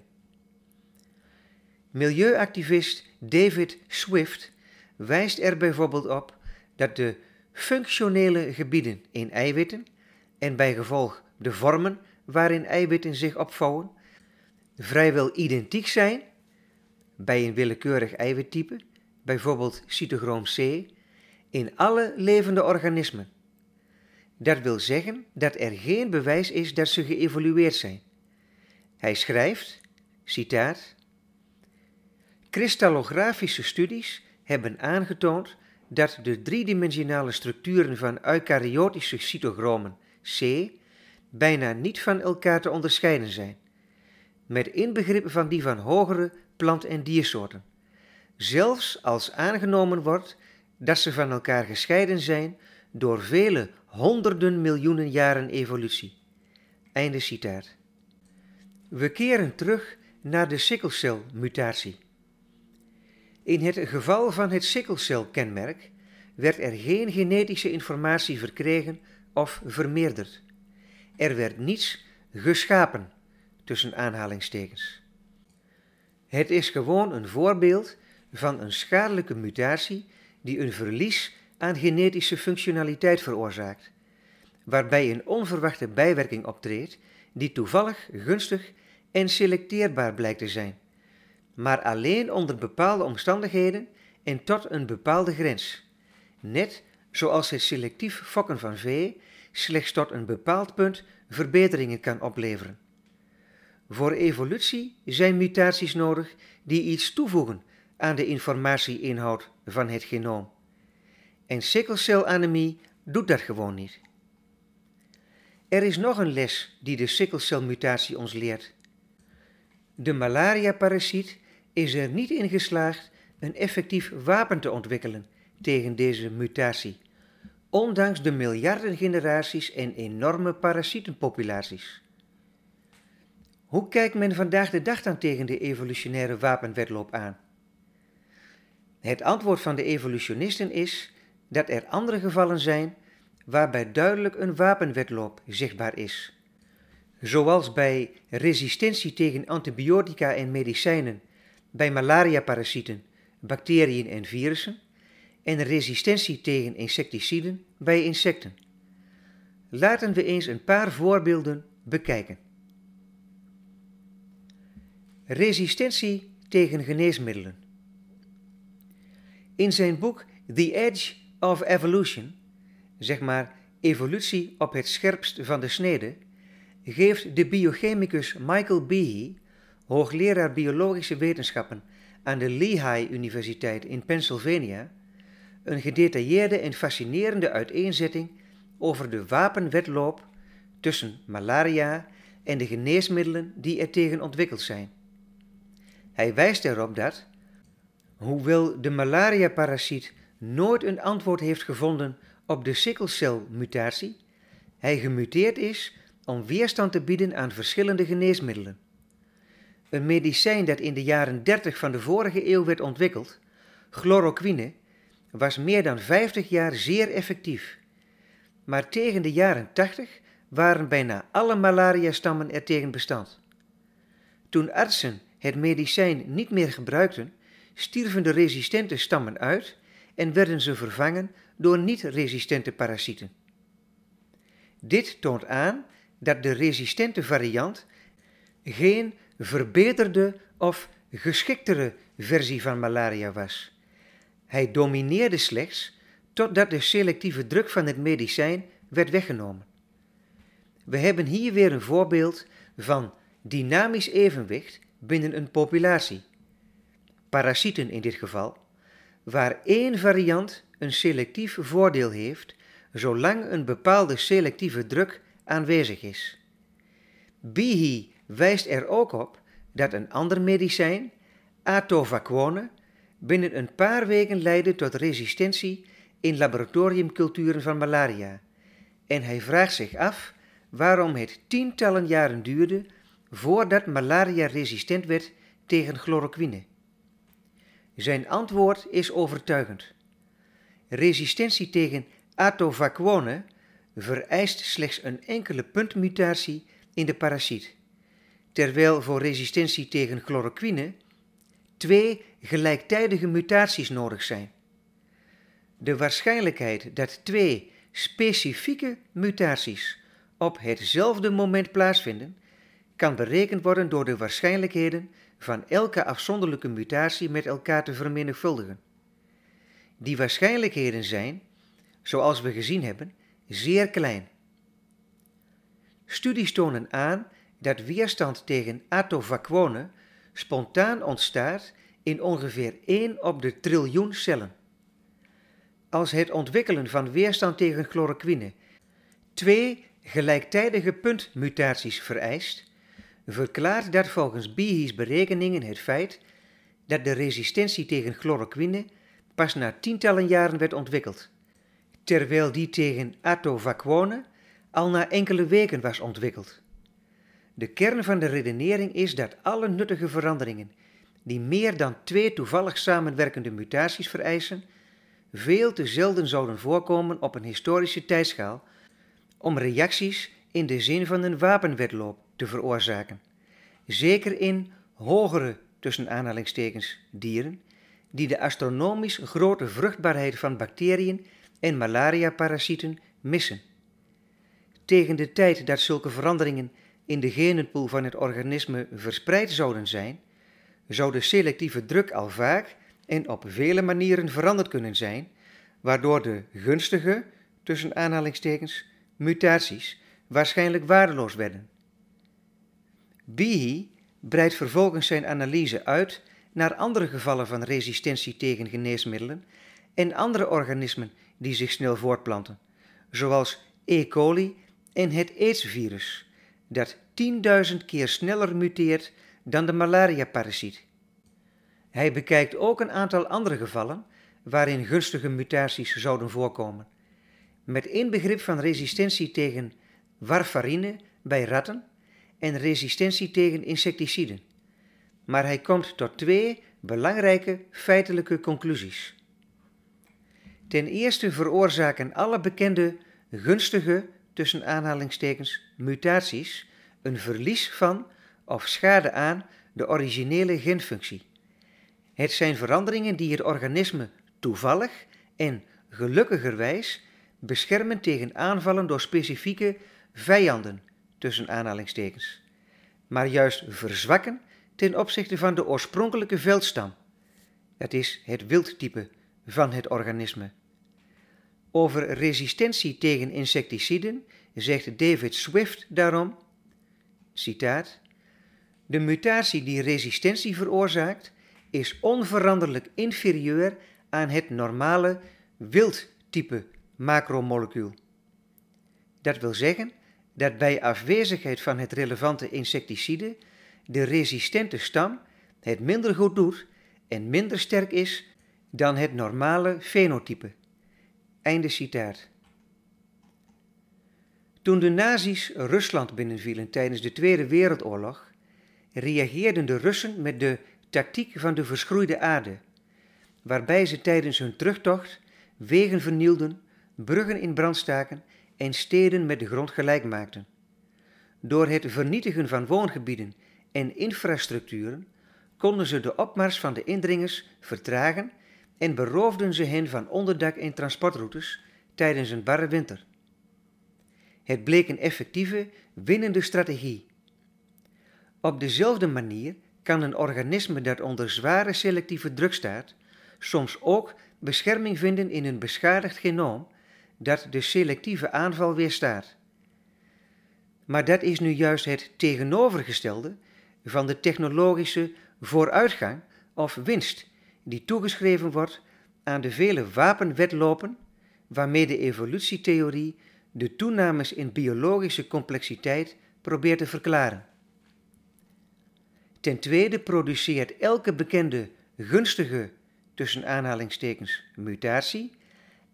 Milieuactivist David Swift wijst er bijvoorbeeld op dat de functionele gebieden in eiwitten en bij gevolg de vormen waarin eiwitten zich opvouwen vrijwel identiek zijn bij een willekeurig eiwittype, bijvoorbeeld cytochroom C, in alle levende organismen. Dat wil zeggen dat er geen bewijs is dat ze geëvolueerd zijn. Hij schrijft, citaat, Kristallografische studies hebben aangetoond dat de driedimensionale structuren van eukaryotische cytochromen C bijna niet van elkaar te onderscheiden zijn, met inbegrip van die van hogere plant- en diersoorten. Zelfs als aangenomen wordt dat ze van elkaar gescheiden zijn door vele honderden miljoenen jaren evolutie. Einde citaat. We keren terug naar de sikkelcelmutatie. In het geval van het sikkelcelkenmerk werd er geen genetische informatie verkregen of vermeerderd. Er werd niets geschapen, tussen aanhalingstekens. Het is gewoon een voorbeeld van een schadelijke mutatie die een verlies aan genetische functionaliteit veroorzaakt, waarbij een onverwachte bijwerking optreedt die toevallig, gunstig en selecteerbaar blijkt te zijn, maar alleen onder bepaalde omstandigheden en tot een bepaalde grens. Net zoals het selectief fokken van vee slechts tot een bepaald punt verbeteringen kan opleveren. Voor evolutie zijn mutaties nodig die iets toevoegen aan de informatieinhoud van het genoom. En sikkelcelanemie doet dat gewoon niet. Er is nog een les die de sikkelcelmutatie ons leert. De malaria-parasiet is er niet in geslaagd een effectief wapen te ontwikkelen tegen deze mutatie, ondanks de miljarden generaties en enorme parasietenpopulaties. Hoe kijkt men vandaag de dag dan tegen de evolutionaire wapenwedloop aan? Het antwoord van de evolutionisten is dat er andere gevallen zijn waarbij duidelijk een wapenwetloop zichtbaar is. Zoals bij resistentie tegen antibiotica en medicijnen, bij malariaparasieten, bacteriën en virussen en resistentie tegen insecticiden bij insecten. Laten we eens een paar voorbeelden bekijken. Resistentie tegen geneesmiddelen. In zijn boek The Edge of Evolution, zeg maar evolutie op het scherpst van de snede, geeft de biochemicus Michael Behe, hoogleraar biologische wetenschappen aan de Lehigh Universiteit in Pennsylvania, een gedetailleerde en fascinerende uiteenzetting over de wapenwedloop tussen malaria en de geneesmiddelen die er tegen ontwikkeld zijn. Hij wijst erop dat, hoewel de malaria-parasiet nooit een antwoord heeft gevonden op de sikkelcelmutatie, hij gemuteerd is om weerstand te bieden aan verschillende geneesmiddelen. Een medicijn dat in de jaren 30 van de vorige eeuw werd ontwikkeld, chloroquine, was meer dan 50 jaar zeer effectief. Maar tegen de jaren 80 waren bijna alle malaria-stammen er tegen bestand. Toen artsen het medicijn niet meer gebruikten, stierven de resistente stammen uit en werden ze vervangen door niet-resistente parasieten. Dit toont aan dat de resistente variant geen verbeterde of geschiktere versie van malaria was. Hij domineerde slechts totdat de selectieve druk van het medicijn werd weggenomen. We hebben hier weer een voorbeeld van dynamisch evenwicht binnen een populatie. Parasieten in dit geval waar één variant een selectief voordeel heeft zolang een bepaalde selectieve druk aanwezig is. Bihi wijst er ook op dat een ander medicijn, atovaquone, binnen een paar weken leidde tot resistentie in laboratoriumculturen van malaria. En hij vraagt zich af waarom het tientallen jaren duurde voordat malaria resistent werd tegen chloroquine. Zijn antwoord is overtuigend. Resistentie tegen atovaquone vereist slechts een enkele puntmutatie in de parasiet, terwijl voor resistentie tegen chloroquine twee gelijktijdige mutaties nodig zijn. De waarschijnlijkheid dat twee specifieke mutaties op hetzelfde moment plaatsvinden, kan berekend worden door de waarschijnlijkheden van elke afzonderlijke mutatie met elkaar te vermenigvuldigen. Die waarschijnlijkheden zijn, zoals we gezien hebben, zeer klein. Studies tonen aan dat weerstand tegen atovaquone spontaan ontstaat in ongeveer 1 op de triljoen cellen. Als het ontwikkelen van weerstand tegen chloroquine twee gelijktijdige puntmutaties vereist, verklaart dat volgens Behe's berekeningen het feit dat de resistentie tegen chloroquine pas na tientallen jaren werd ontwikkeld, terwijl die tegen atovaquone al na enkele weken was ontwikkeld. De kern van de redenering is dat alle nuttige veranderingen die meer dan twee toevallig samenwerkende mutaties vereisen, veel te zelden zouden voorkomen op een historische tijdschaal om reacties in de zin van een wapenwedloop te veroorzaken. Zeker in hogere tussen aanhalingstekens dieren, die de astronomisch grote vruchtbaarheid van bacteriën en malaria parasieten missen. Tegen de tijd dat zulke veranderingen in de genenpool van het organisme verspreid zouden zijn, zou de selectieve druk al vaak en op vele manieren veranderd kunnen zijn, waardoor de gunstige, tussen aanhalingstekens, mutaties waarschijnlijk waardeloos werden. Behe breidt vervolgens zijn analyse uit naar andere gevallen van resistentie tegen geneesmiddelen en andere organismen die zich snel voortplanten, zoals E. coli en het AIDS-virus, dat 10.000 keer sneller muteert dan de malaria-parasiet. Hij bekijkt ook een aantal andere gevallen waarin gunstige mutaties zouden voorkomen. Met inbegrip van resistentie tegen warfarine bij ratten en resistentie tegen insecticiden. Maar hij komt tot twee belangrijke feitelijke conclusies. Ten eerste veroorzaken alle bekende gunstige tussen aanhalingstekens mutaties een verlies van of schade aan de originele genfunctie. Het zijn veranderingen die het organisme toevallig en gelukkigerwijs beschermen tegen aanvallen door specifieke vijanden, tussen aanhalingstekens, maar juist verzwakken ten opzichte van de oorspronkelijke veldstam. Dat is het wildtype van het organisme. Over resistentie tegen insecticiden zegt David Swift daarom, citaat, de mutatie die resistentie veroorzaakt is onveranderlijk inferieur aan het normale wildtype macromolecuul. Dat wil zeggen dat bij afwezigheid van het relevante insecticide de resistente stam het minder goed doet en minder sterk is dan het normale fenotype. Einde citaat. Toen de nazi's Rusland binnenvielen tijdens de Tweede Wereldoorlog, reageerden de Russen met de tactiek van de verschroeide aarde, waarbij ze tijdens hun terugtocht wegen vernielden, bruggen in brand staken en steden met de grond gelijk maakten. Door het vernietigen van woongebieden en infrastructuren konden ze de opmars van de indringers vertragen en beroofden ze hen van onderdak en transportroutes tijdens een barre winter. Het bleek een effectieve, winnende strategie. Op dezelfde manier kan een organisme dat onder zware selectieve druk staat soms ook bescherming vinden in een beschadigd genoom dat de selectieve aanval weerstaat. Maar dat is nu juist het tegenovergestelde van de technologische vooruitgang of winst die toegeschreven wordt aan de vele wapenwedlopen waarmee de evolutietheorie de toenames in biologische complexiteit probeert te verklaren. Ten tweede produceert elke bekende gunstige tussen aanhalingstekens mutatie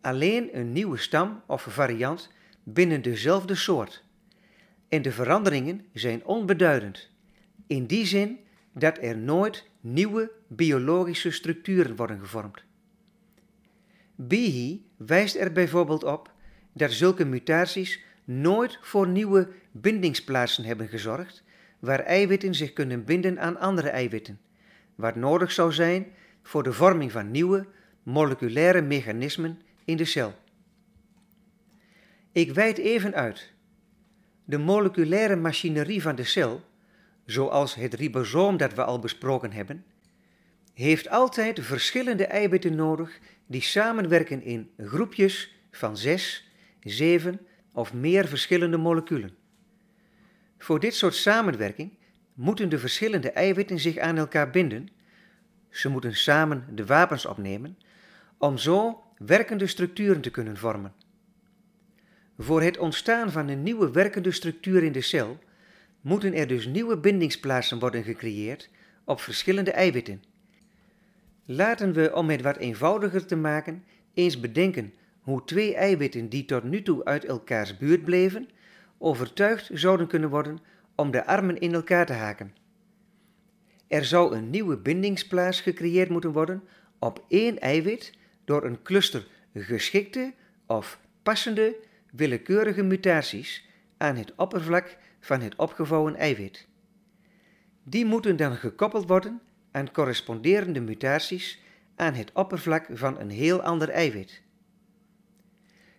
alleen een nieuwe stam of variant binnen dezelfde soort. En de veranderingen zijn onbeduidend, in die zin dat er nooit nieuwe biologische structuren worden gevormd. Behe wijst er bijvoorbeeld op dat zulke mutaties nooit voor nieuwe bindingsplaatsen hebben gezorgd, waar eiwitten zich kunnen binden aan andere eiwitten, wat nodig zou zijn voor de vorming van nieuwe moleculaire mechanismen in de cel. Ik wijd even uit. De moleculaire machinerie van de cel, zoals het ribosoom dat we al besproken hebben, heeft altijd verschillende eiwitten nodig die samenwerken in groepjes van zes, zeven of meer verschillende moleculen. Voor dit soort samenwerking moeten de verschillende eiwitten zich aan elkaar binden. Ze moeten samen de wapens opnemen om zo werkende structuren te kunnen vormen. Voor het ontstaan van een nieuwe werkende structuur in de cel moeten er dus nieuwe bindingsplaatsen worden gecreëerd op verschillende eiwitten. Laten we, om het wat eenvoudiger te maken, eens bedenken hoe twee eiwitten die tot nu toe uit elkaars buurt bleven, overtuigd zouden kunnen worden om de armen in elkaar te haken. Er zou een nieuwe bindingsplaats gecreëerd moeten worden op één eiwit door een cluster geschikte of passende willekeurige mutaties aan het oppervlak van het opgevouwen eiwit. Die moeten dan gekoppeld worden aan corresponderende mutaties aan het oppervlak van een heel ander eiwit.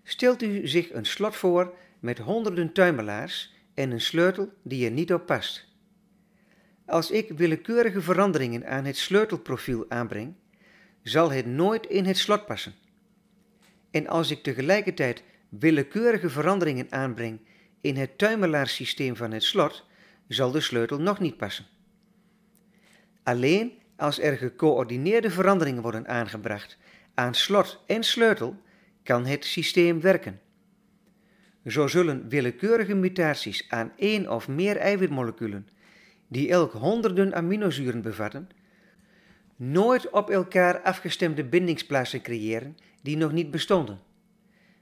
Stelt u zich een slot voor met honderden tuimelaars en een sleutel die er niet op past. Als ik willekeurige veranderingen aan het sleutelprofiel aanbreng, zal het nooit in het slot passen. En als ik tegelijkertijd willekeurige veranderingen aanbreng in het tuimelaarsysteem van het slot, zal de sleutel nog niet passen. Alleen als er gecoördineerde veranderingen worden aangebracht aan slot en sleutel, kan het systeem werken. Zo zullen willekeurige mutaties aan één of meer eiwitmoleculen, die elk honderden aminozuren bevatten, nooit op elkaar afgestemde bindingsplaatsen creëren die nog niet bestonden.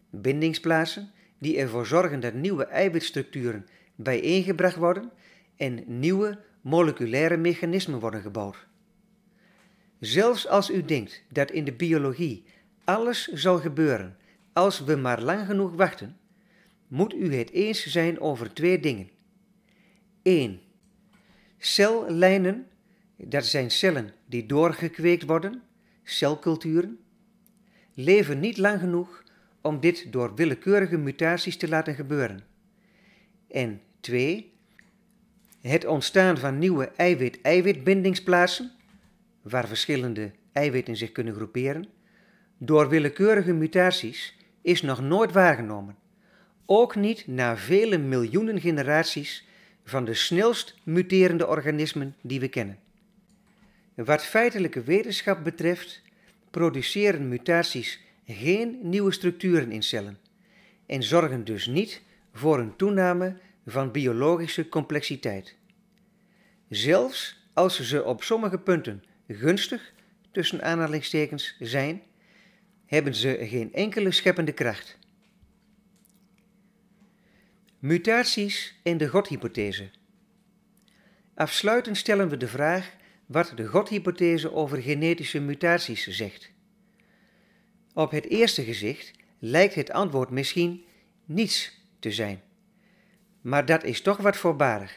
Bindingsplaatsen die ervoor zorgen dat nieuwe eiwitstructuren bijeengebracht worden en nieuwe moleculaire mechanismen worden gebouwd. Zelfs als u denkt dat in de biologie alles zal gebeuren als we maar lang genoeg wachten, moet u het eens zijn over twee dingen. 1. Cellijnen, dat zijn cellen die doorgekweekt worden, celculturen, leven niet lang genoeg om dit door willekeurige mutaties te laten gebeuren. En 2. Het ontstaan van nieuwe eiwit-eiwitbindingsplaatsen, waar verschillende eiwitten zich kunnen groeperen, door willekeurige mutaties is nog nooit waargenomen. Ook niet na vele miljoenen generaties van de snelst muterende organismen die we kennen. Wat feitelijke wetenschap betreft, produceren mutaties geen nieuwe structuren in cellen en zorgen dus niet voor een toename van biologische complexiteit. Zelfs als ze op sommige punten gunstig tussen aanhalingstekens zijn, hebben ze geen enkele scheppende kracht. Mutaties en de godhypothese. Afsluitend stellen we de vraag wat de godhypothese over genetische mutaties zegt. Op het eerste gezicht lijkt het antwoord misschien niets te zijn. Maar dat is toch wat voorbarig.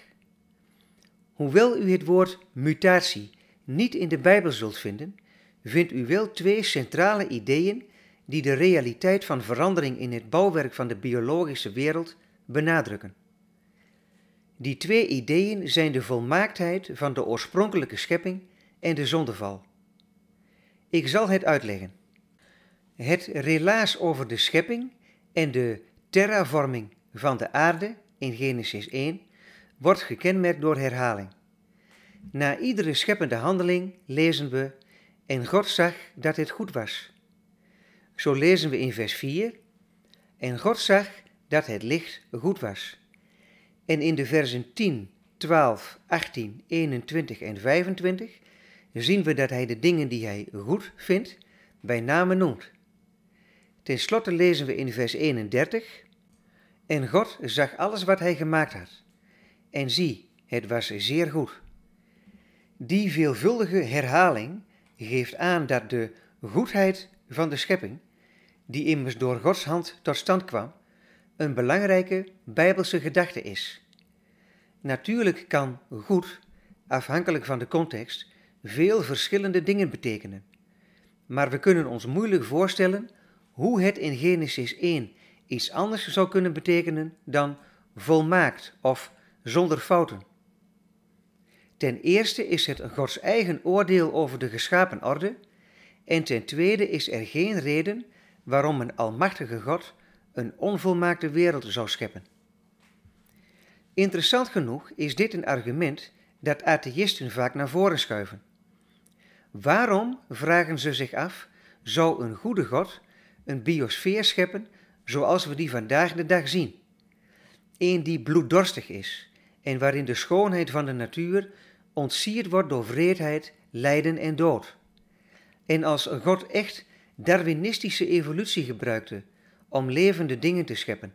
Hoewel u het woord mutatie niet in de Bijbel zult vinden, vindt u wel twee centrale ideeën die de realiteit van verandering in het bouwwerk van de biologische wereld benadrukken. Die twee ideeën zijn de volmaaktheid van de oorspronkelijke schepping en de zondeval. Ik zal het uitleggen. Het relaas over de schepping en de terravorming van de aarde in Genesis 1 wordt gekenmerkt door herhaling. Na iedere scheppende handeling lezen we: En God zag dat het goed was. Zo lezen we in vers 4: En God zag dat het licht goed was. En in de versen 10, 12, 18, 21 en 25 zien we dat hij de dingen die hij goed vindt bij name noemt. Ten slotte lezen we in vers 31: En God zag alles wat hij gemaakt had. En zie, het was zeer goed. Die veelvuldige herhaling geeft aan dat de goedheid van de schepping, die immers door Gods hand tot stand kwam, een belangrijke bijbelse gedachte is. Natuurlijk kan goed, afhankelijk van de context, veel verschillende dingen betekenen. Maar we kunnen ons moeilijk voorstellen hoe het in Genesis 1 iets anders zou kunnen betekenen dan volmaakt of zonder fouten. Ten eerste is het Gods eigen oordeel over de geschapen orde, en ten tweede is er geen reden waarom een almachtige God een onvolmaakte wereld zou scheppen. Interessant genoeg is dit een argument dat atheïsten vaak naar voren schuiven. Waarom, vragen ze zich af, zou een goede God een biosfeer scheppen zoals we die vandaag de dag zien? Een die bloeddorstig is en waarin de schoonheid van de natuur ontsierd wordt door vreedheid, lijden en dood. En als God echt Darwinistische evolutie gebruikte om levende dingen te scheppen,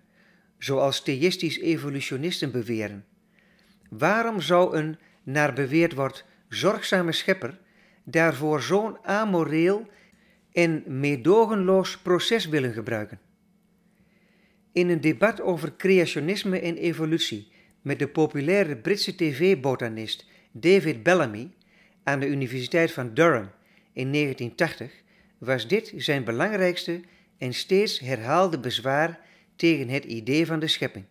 zoals theïstisch evolutionisten beweren. Waarom zou een, naar beweerd wordt, zorgzame schepper daarvoor zo'n amoreel en meedogenloos proces willen gebruiken? In een debat over creationisme en evolutie met de populaire Britse tv-botanist David Bellamy aan de Universiteit van Durham in 1980 was dit zijn belangrijkste en steeds herhaalde bezwaar tegen het idee van de schepping.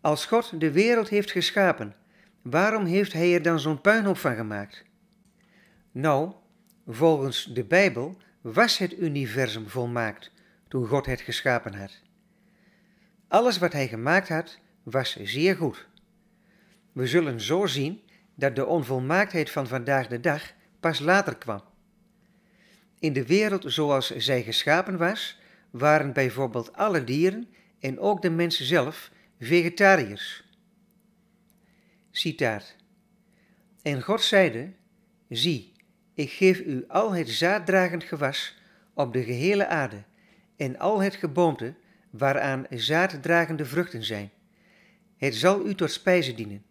Als God de wereld heeft geschapen, waarom heeft Hij er dan zo'n puinhoop van gemaakt? Nou, volgens de Bijbel was het universum volmaakt toen God het geschapen had. Alles wat Hij gemaakt had, was zeer goed. We zullen zo zien dat de onvolmaaktheid van vandaag de dag pas later kwam. In de wereld zoals zij geschapen was, waren bijvoorbeeld alle dieren en ook de mensen zelf vegetariërs. Citaat. En God zeide, Zie, ik geef u al het zaaddragend gewas op de gehele aarde en al het geboomte waaraan zaaddragende vruchten zijn. Het zal u tot spijze dienen.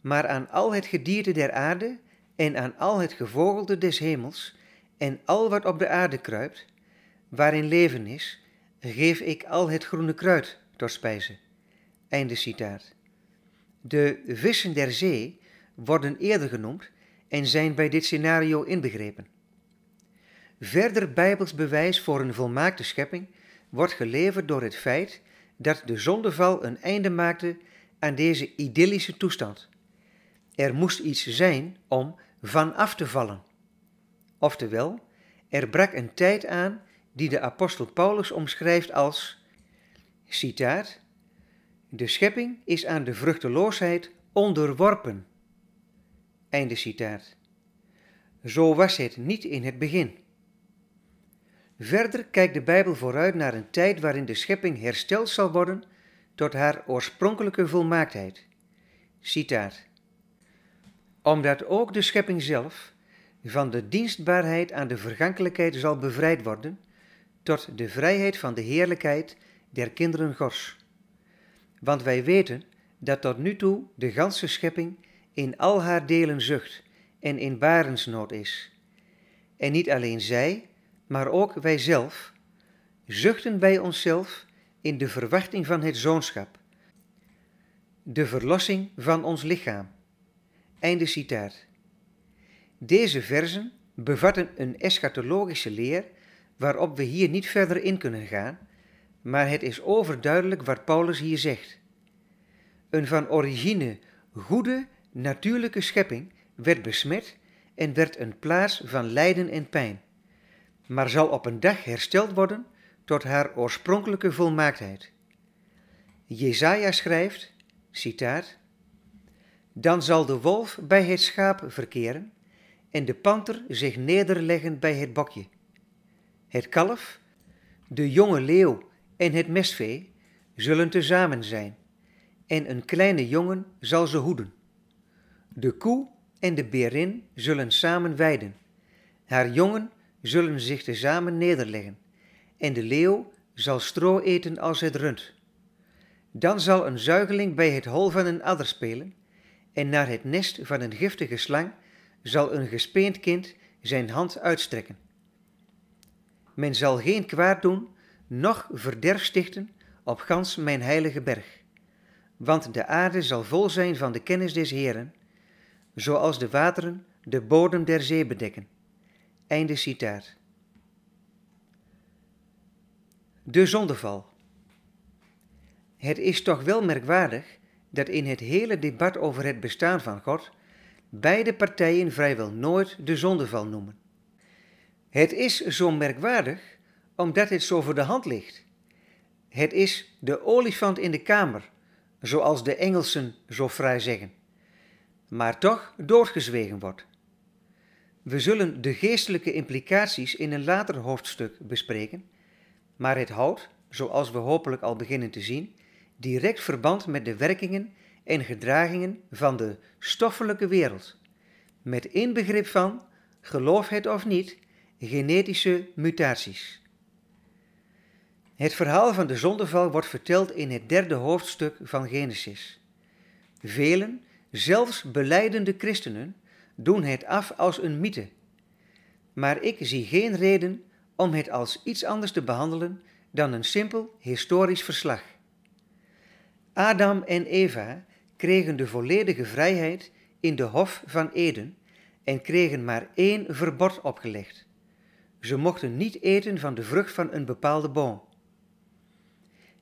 Maar aan al het gedierte der aarde en aan al het gevogelde des hemels en al wat op de aarde kruipt, waarin leven is, geef ik al het groene kruid tot spijze. Einde citaat. De vissen der zee worden eerder genoemd en zijn bij dit scenario inbegrepen. Verder bijbels bewijs voor een volmaakte schepping wordt geleverd door het feit dat de zondeval een einde maakte aan deze idyllische toestand. Er moest iets zijn om van af te vallen. Oftewel, er brak een tijd aan die de apostel Paulus omschrijft als, citaat, de schepping is aan de vruchteloosheid onderworpen. Einde citaat. Zo was het niet in het begin. Verder kijkt de Bijbel vooruit naar een tijd waarin de schepping hersteld zal worden tot haar oorspronkelijke volmaaktheid. Citaat. Omdat ook de schepping zelf van de dienstbaarheid aan de vergankelijkheid zal bevrijd worden, tot de vrijheid van de heerlijkheid der kinderen Gods. Want wij weten dat tot nu toe de ganse schepping in al haar delen zucht en in barensnood is. En niet alleen zij, maar ook wij zelf, zuchten bij onszelf in de verwachting van het zoonschap, de verlossing van ons lichaam. Einde citaat. Deze versen bevatten een eschatologische leer waarop we hier niet verder in kunnen gaan, maar het is overduidelijk wat Paulus hier zegt. Een van origine goede, natuurlijke schepping werd besmet en werd een plaats van lijden en pijn, maar zal op een dag hersteld worden tot haar oorspronkelijke volmaaktheid. Jezaja schrijft, citaat, Dan zal de wolf bij het schaap verkeren en de panter zich nederleggen bij het bakje. Het kalf, de jonge leeuw en het mesvee zullen tezamen zijn, en een kleine jongen zal ze hoeden. De koe en de berin zullen samen weiden, haar jongen zullen zich tezamen nederleggen, en de leeuw zal stro eten als het rund. Dan zal een zuigeling bij het hol van een adder spelen, en naar het nest van een giftige slang zal een gespeend kind zijn hand uitstrekken. Men zal geen kwaad doen, noch verderf stichten op gans mijn heilige berg. Want de aarde zal vol zijn van de kennis des Heren, zoals de wateren de bodem der zee bedekken. Einde citaat. De zondeval. Het is toch wel merkwaardig dat in het hele debat over het bestaan van God beide partijen vrijwel nooit de zondeval noemen. Het is zo merkwaardig omdat dit zo voor de hand ligt. Het is de olifant in de kamer, zoals de Engelsen zo vrij zeggen, maar toch doorgezwegen wordt. We zullen de geestelijke implicaties in een later hoofdstuk bespreken, maar het houdt, zoals we hopelijk al beginnen te zien, direct verband met de werkingen en gedragingen van de stoffelijke wereld, met inbegrip van, geloof het of niet, genetische mutaties. Het verhaal van de zondeval wordt verteld in het derde hoofdstuk van Genesis. Velen, zelfs beleidende christenen, doen het af als een mythe. Maar ik zie geen reden om het als iets anders te behandelen dan een simpel historisch verslag. Adam en Eva kregen de volledige vrijheid in de Hof van Eden en kregen maar één verbod opgelegd. Ze mochten niet eten van de vrucht van een bepaalde boom.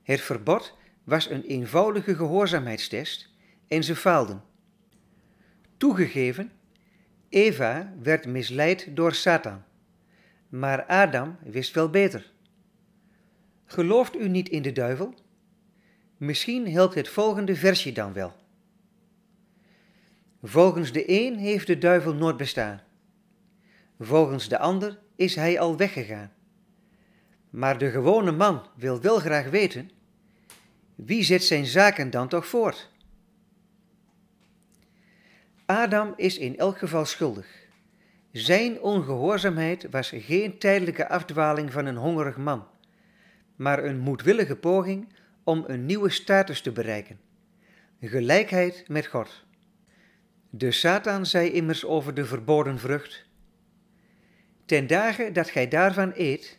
Het verbod was een eenvoudige gehoorzaamheidstest en ze faalden. Toegegeven, Eva werd misleid door Satan, maar Adam wist wel beter. Gelooft u niet in de duivel? Misschien helpt het volgende versje dan wel. Volgens de een heeft de duivel nooit bestaan. Volgens de ander is hij al weggegaan. Maar de gewone man wil wel graag weten: wie zet zijn zaken dan toch voort? Adam is in elk geval schuldig. Zijn ongehoorzaamheid was geen tijdelijke afdwaling van een hongerig man, maar een moedwillige poging om een nieuwe status te bereiken: gelijkheid met God. De Satan zei immers over de verboden vrucht: Ten dagen dat gij daarvan eet,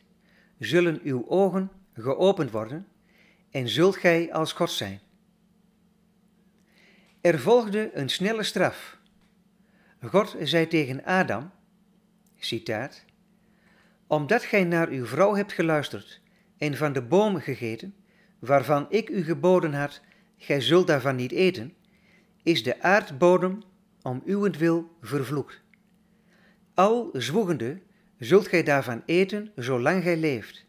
zullen uw ogen geopend worden en zult gij als God zijn. Er volgde een snelle straf. God zei tegen Adam, citaat, Omdat gij naar uw vrouw hebt geluisterd en van de boom gegeten, waarvan ik u geboden had, gij zult daarvan niet eten, is de aardbodem om wil vervloekt. Al zwoegende zult gij daarvan eten zolang gij leeft,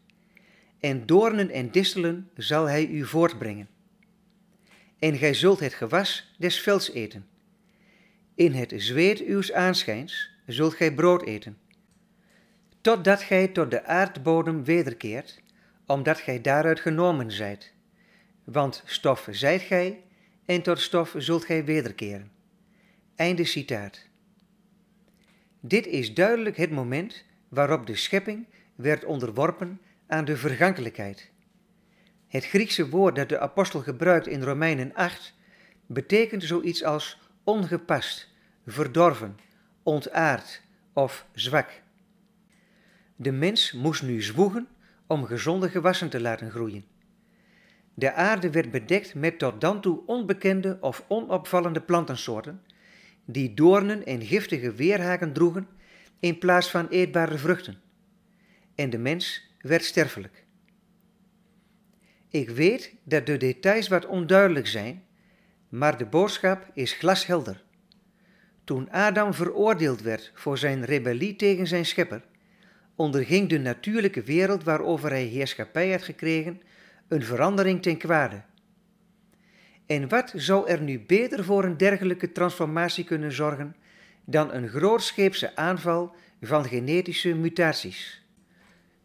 en doornen en distelen zal hij u voortbrengen. En gij zult het gewas des velds eten. In het zweet uws aanschijns zult gij brood eten, totdat gij tot de aardbodem wederkeert, omdat gij daaruit genomen zijt. Want stof zijt gij, en tot stof zult gij wederkeren. Einde citaat. Dit is duidelijk het moment waarop de schepping werd onderworpen aan de vergankelijkheid. Het Griekse woord dat de apostel gebruikt in Romeinen 8 betekent zoiets als ongepast, verdorven, ontaard of zwak. De mens moest nu zwoegen om gezonde gewassen te laten groeien. De aarde werd bedekt met tot dan toe onbekende of onopvallende plantensoorten die doornen en giftige weerhaken droegen in plaats van eetbare vruchten. En de mens werd sterfelijk. Ik weet dat de details wat onduidelijk zijn, maar de boodschap is glashelder. Toen Adam veroordeeld werd voor zijn rebellie tegen zijn schepper, onderging de natuurlijke wereld waarover hij heerschappij had gekregen een verandering ten kwade. En wat zou er nu beter voor een dergelijke transformatie kunnen zorgen dan een grootscheepse aanval van genetische mutaties?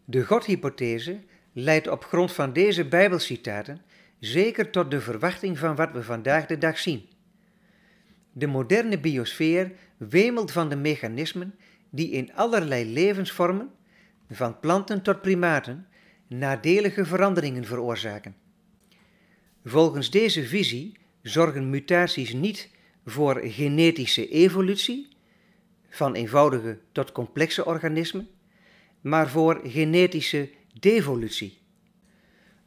De godhypothese leidt op grond van deze Bijbelcitaten zeker tot de verwachting van wat we vandaag de dag zien. De moderne biosfeer wemelt van de mechanismen die in allerlei levensvormen, van planten tot primaten, nadelige veranderingen veroorzaken. Volgens deze visie zorgen mutaties niet voor genetische evolutie, van eenvoudige tot complexe organismen, maar voor genetische devolutie.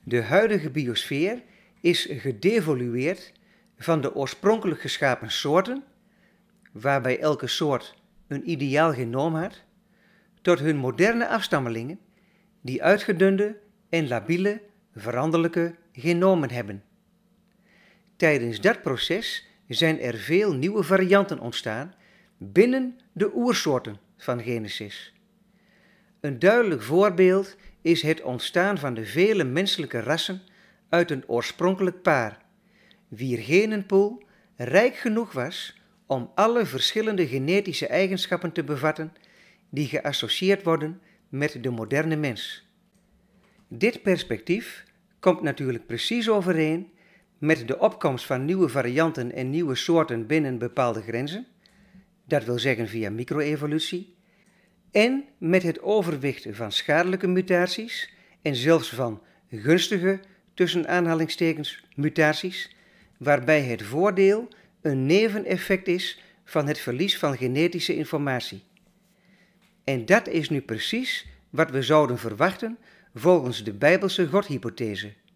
De huidige biosfeer is gedevolueerd van de oorspronkelijk geschapen soorten, waarbij elke soort een ideaal genoom had, tot hun moderne afstammelingen, die uitgedunde en labiele veranderlijke genomen hebben. Tijdens dat proces zijn er veel nieuwe varianten ontstaan binnen de oersoorten van Genesis. Een duidelijk voorbeeld is het ontstaan van de vele menselijke rassen uit een oorspronkelijk paar, wier genenpool rijk genoeg was om alle verschillende genetische eigenschappen te bevatten die geassocieerd worden met de moderne mens. Dit perspectief komt natuurlijk precies overeen met de opkomst van nieuwe varianten en nieuwe soorten binnen bepaalde grenzen, dat wil zeggen via microevolutie, en met het overwicht van schadelijke mutaties en zelfs van gunstige, tussen aanhalingstekens, mutaties, waarbij het voordeel een neveneffect is van het verlies van genetische informatie. En dat is nu precies wat we zouden verwachten volgens de Bijbelse Godhypothese.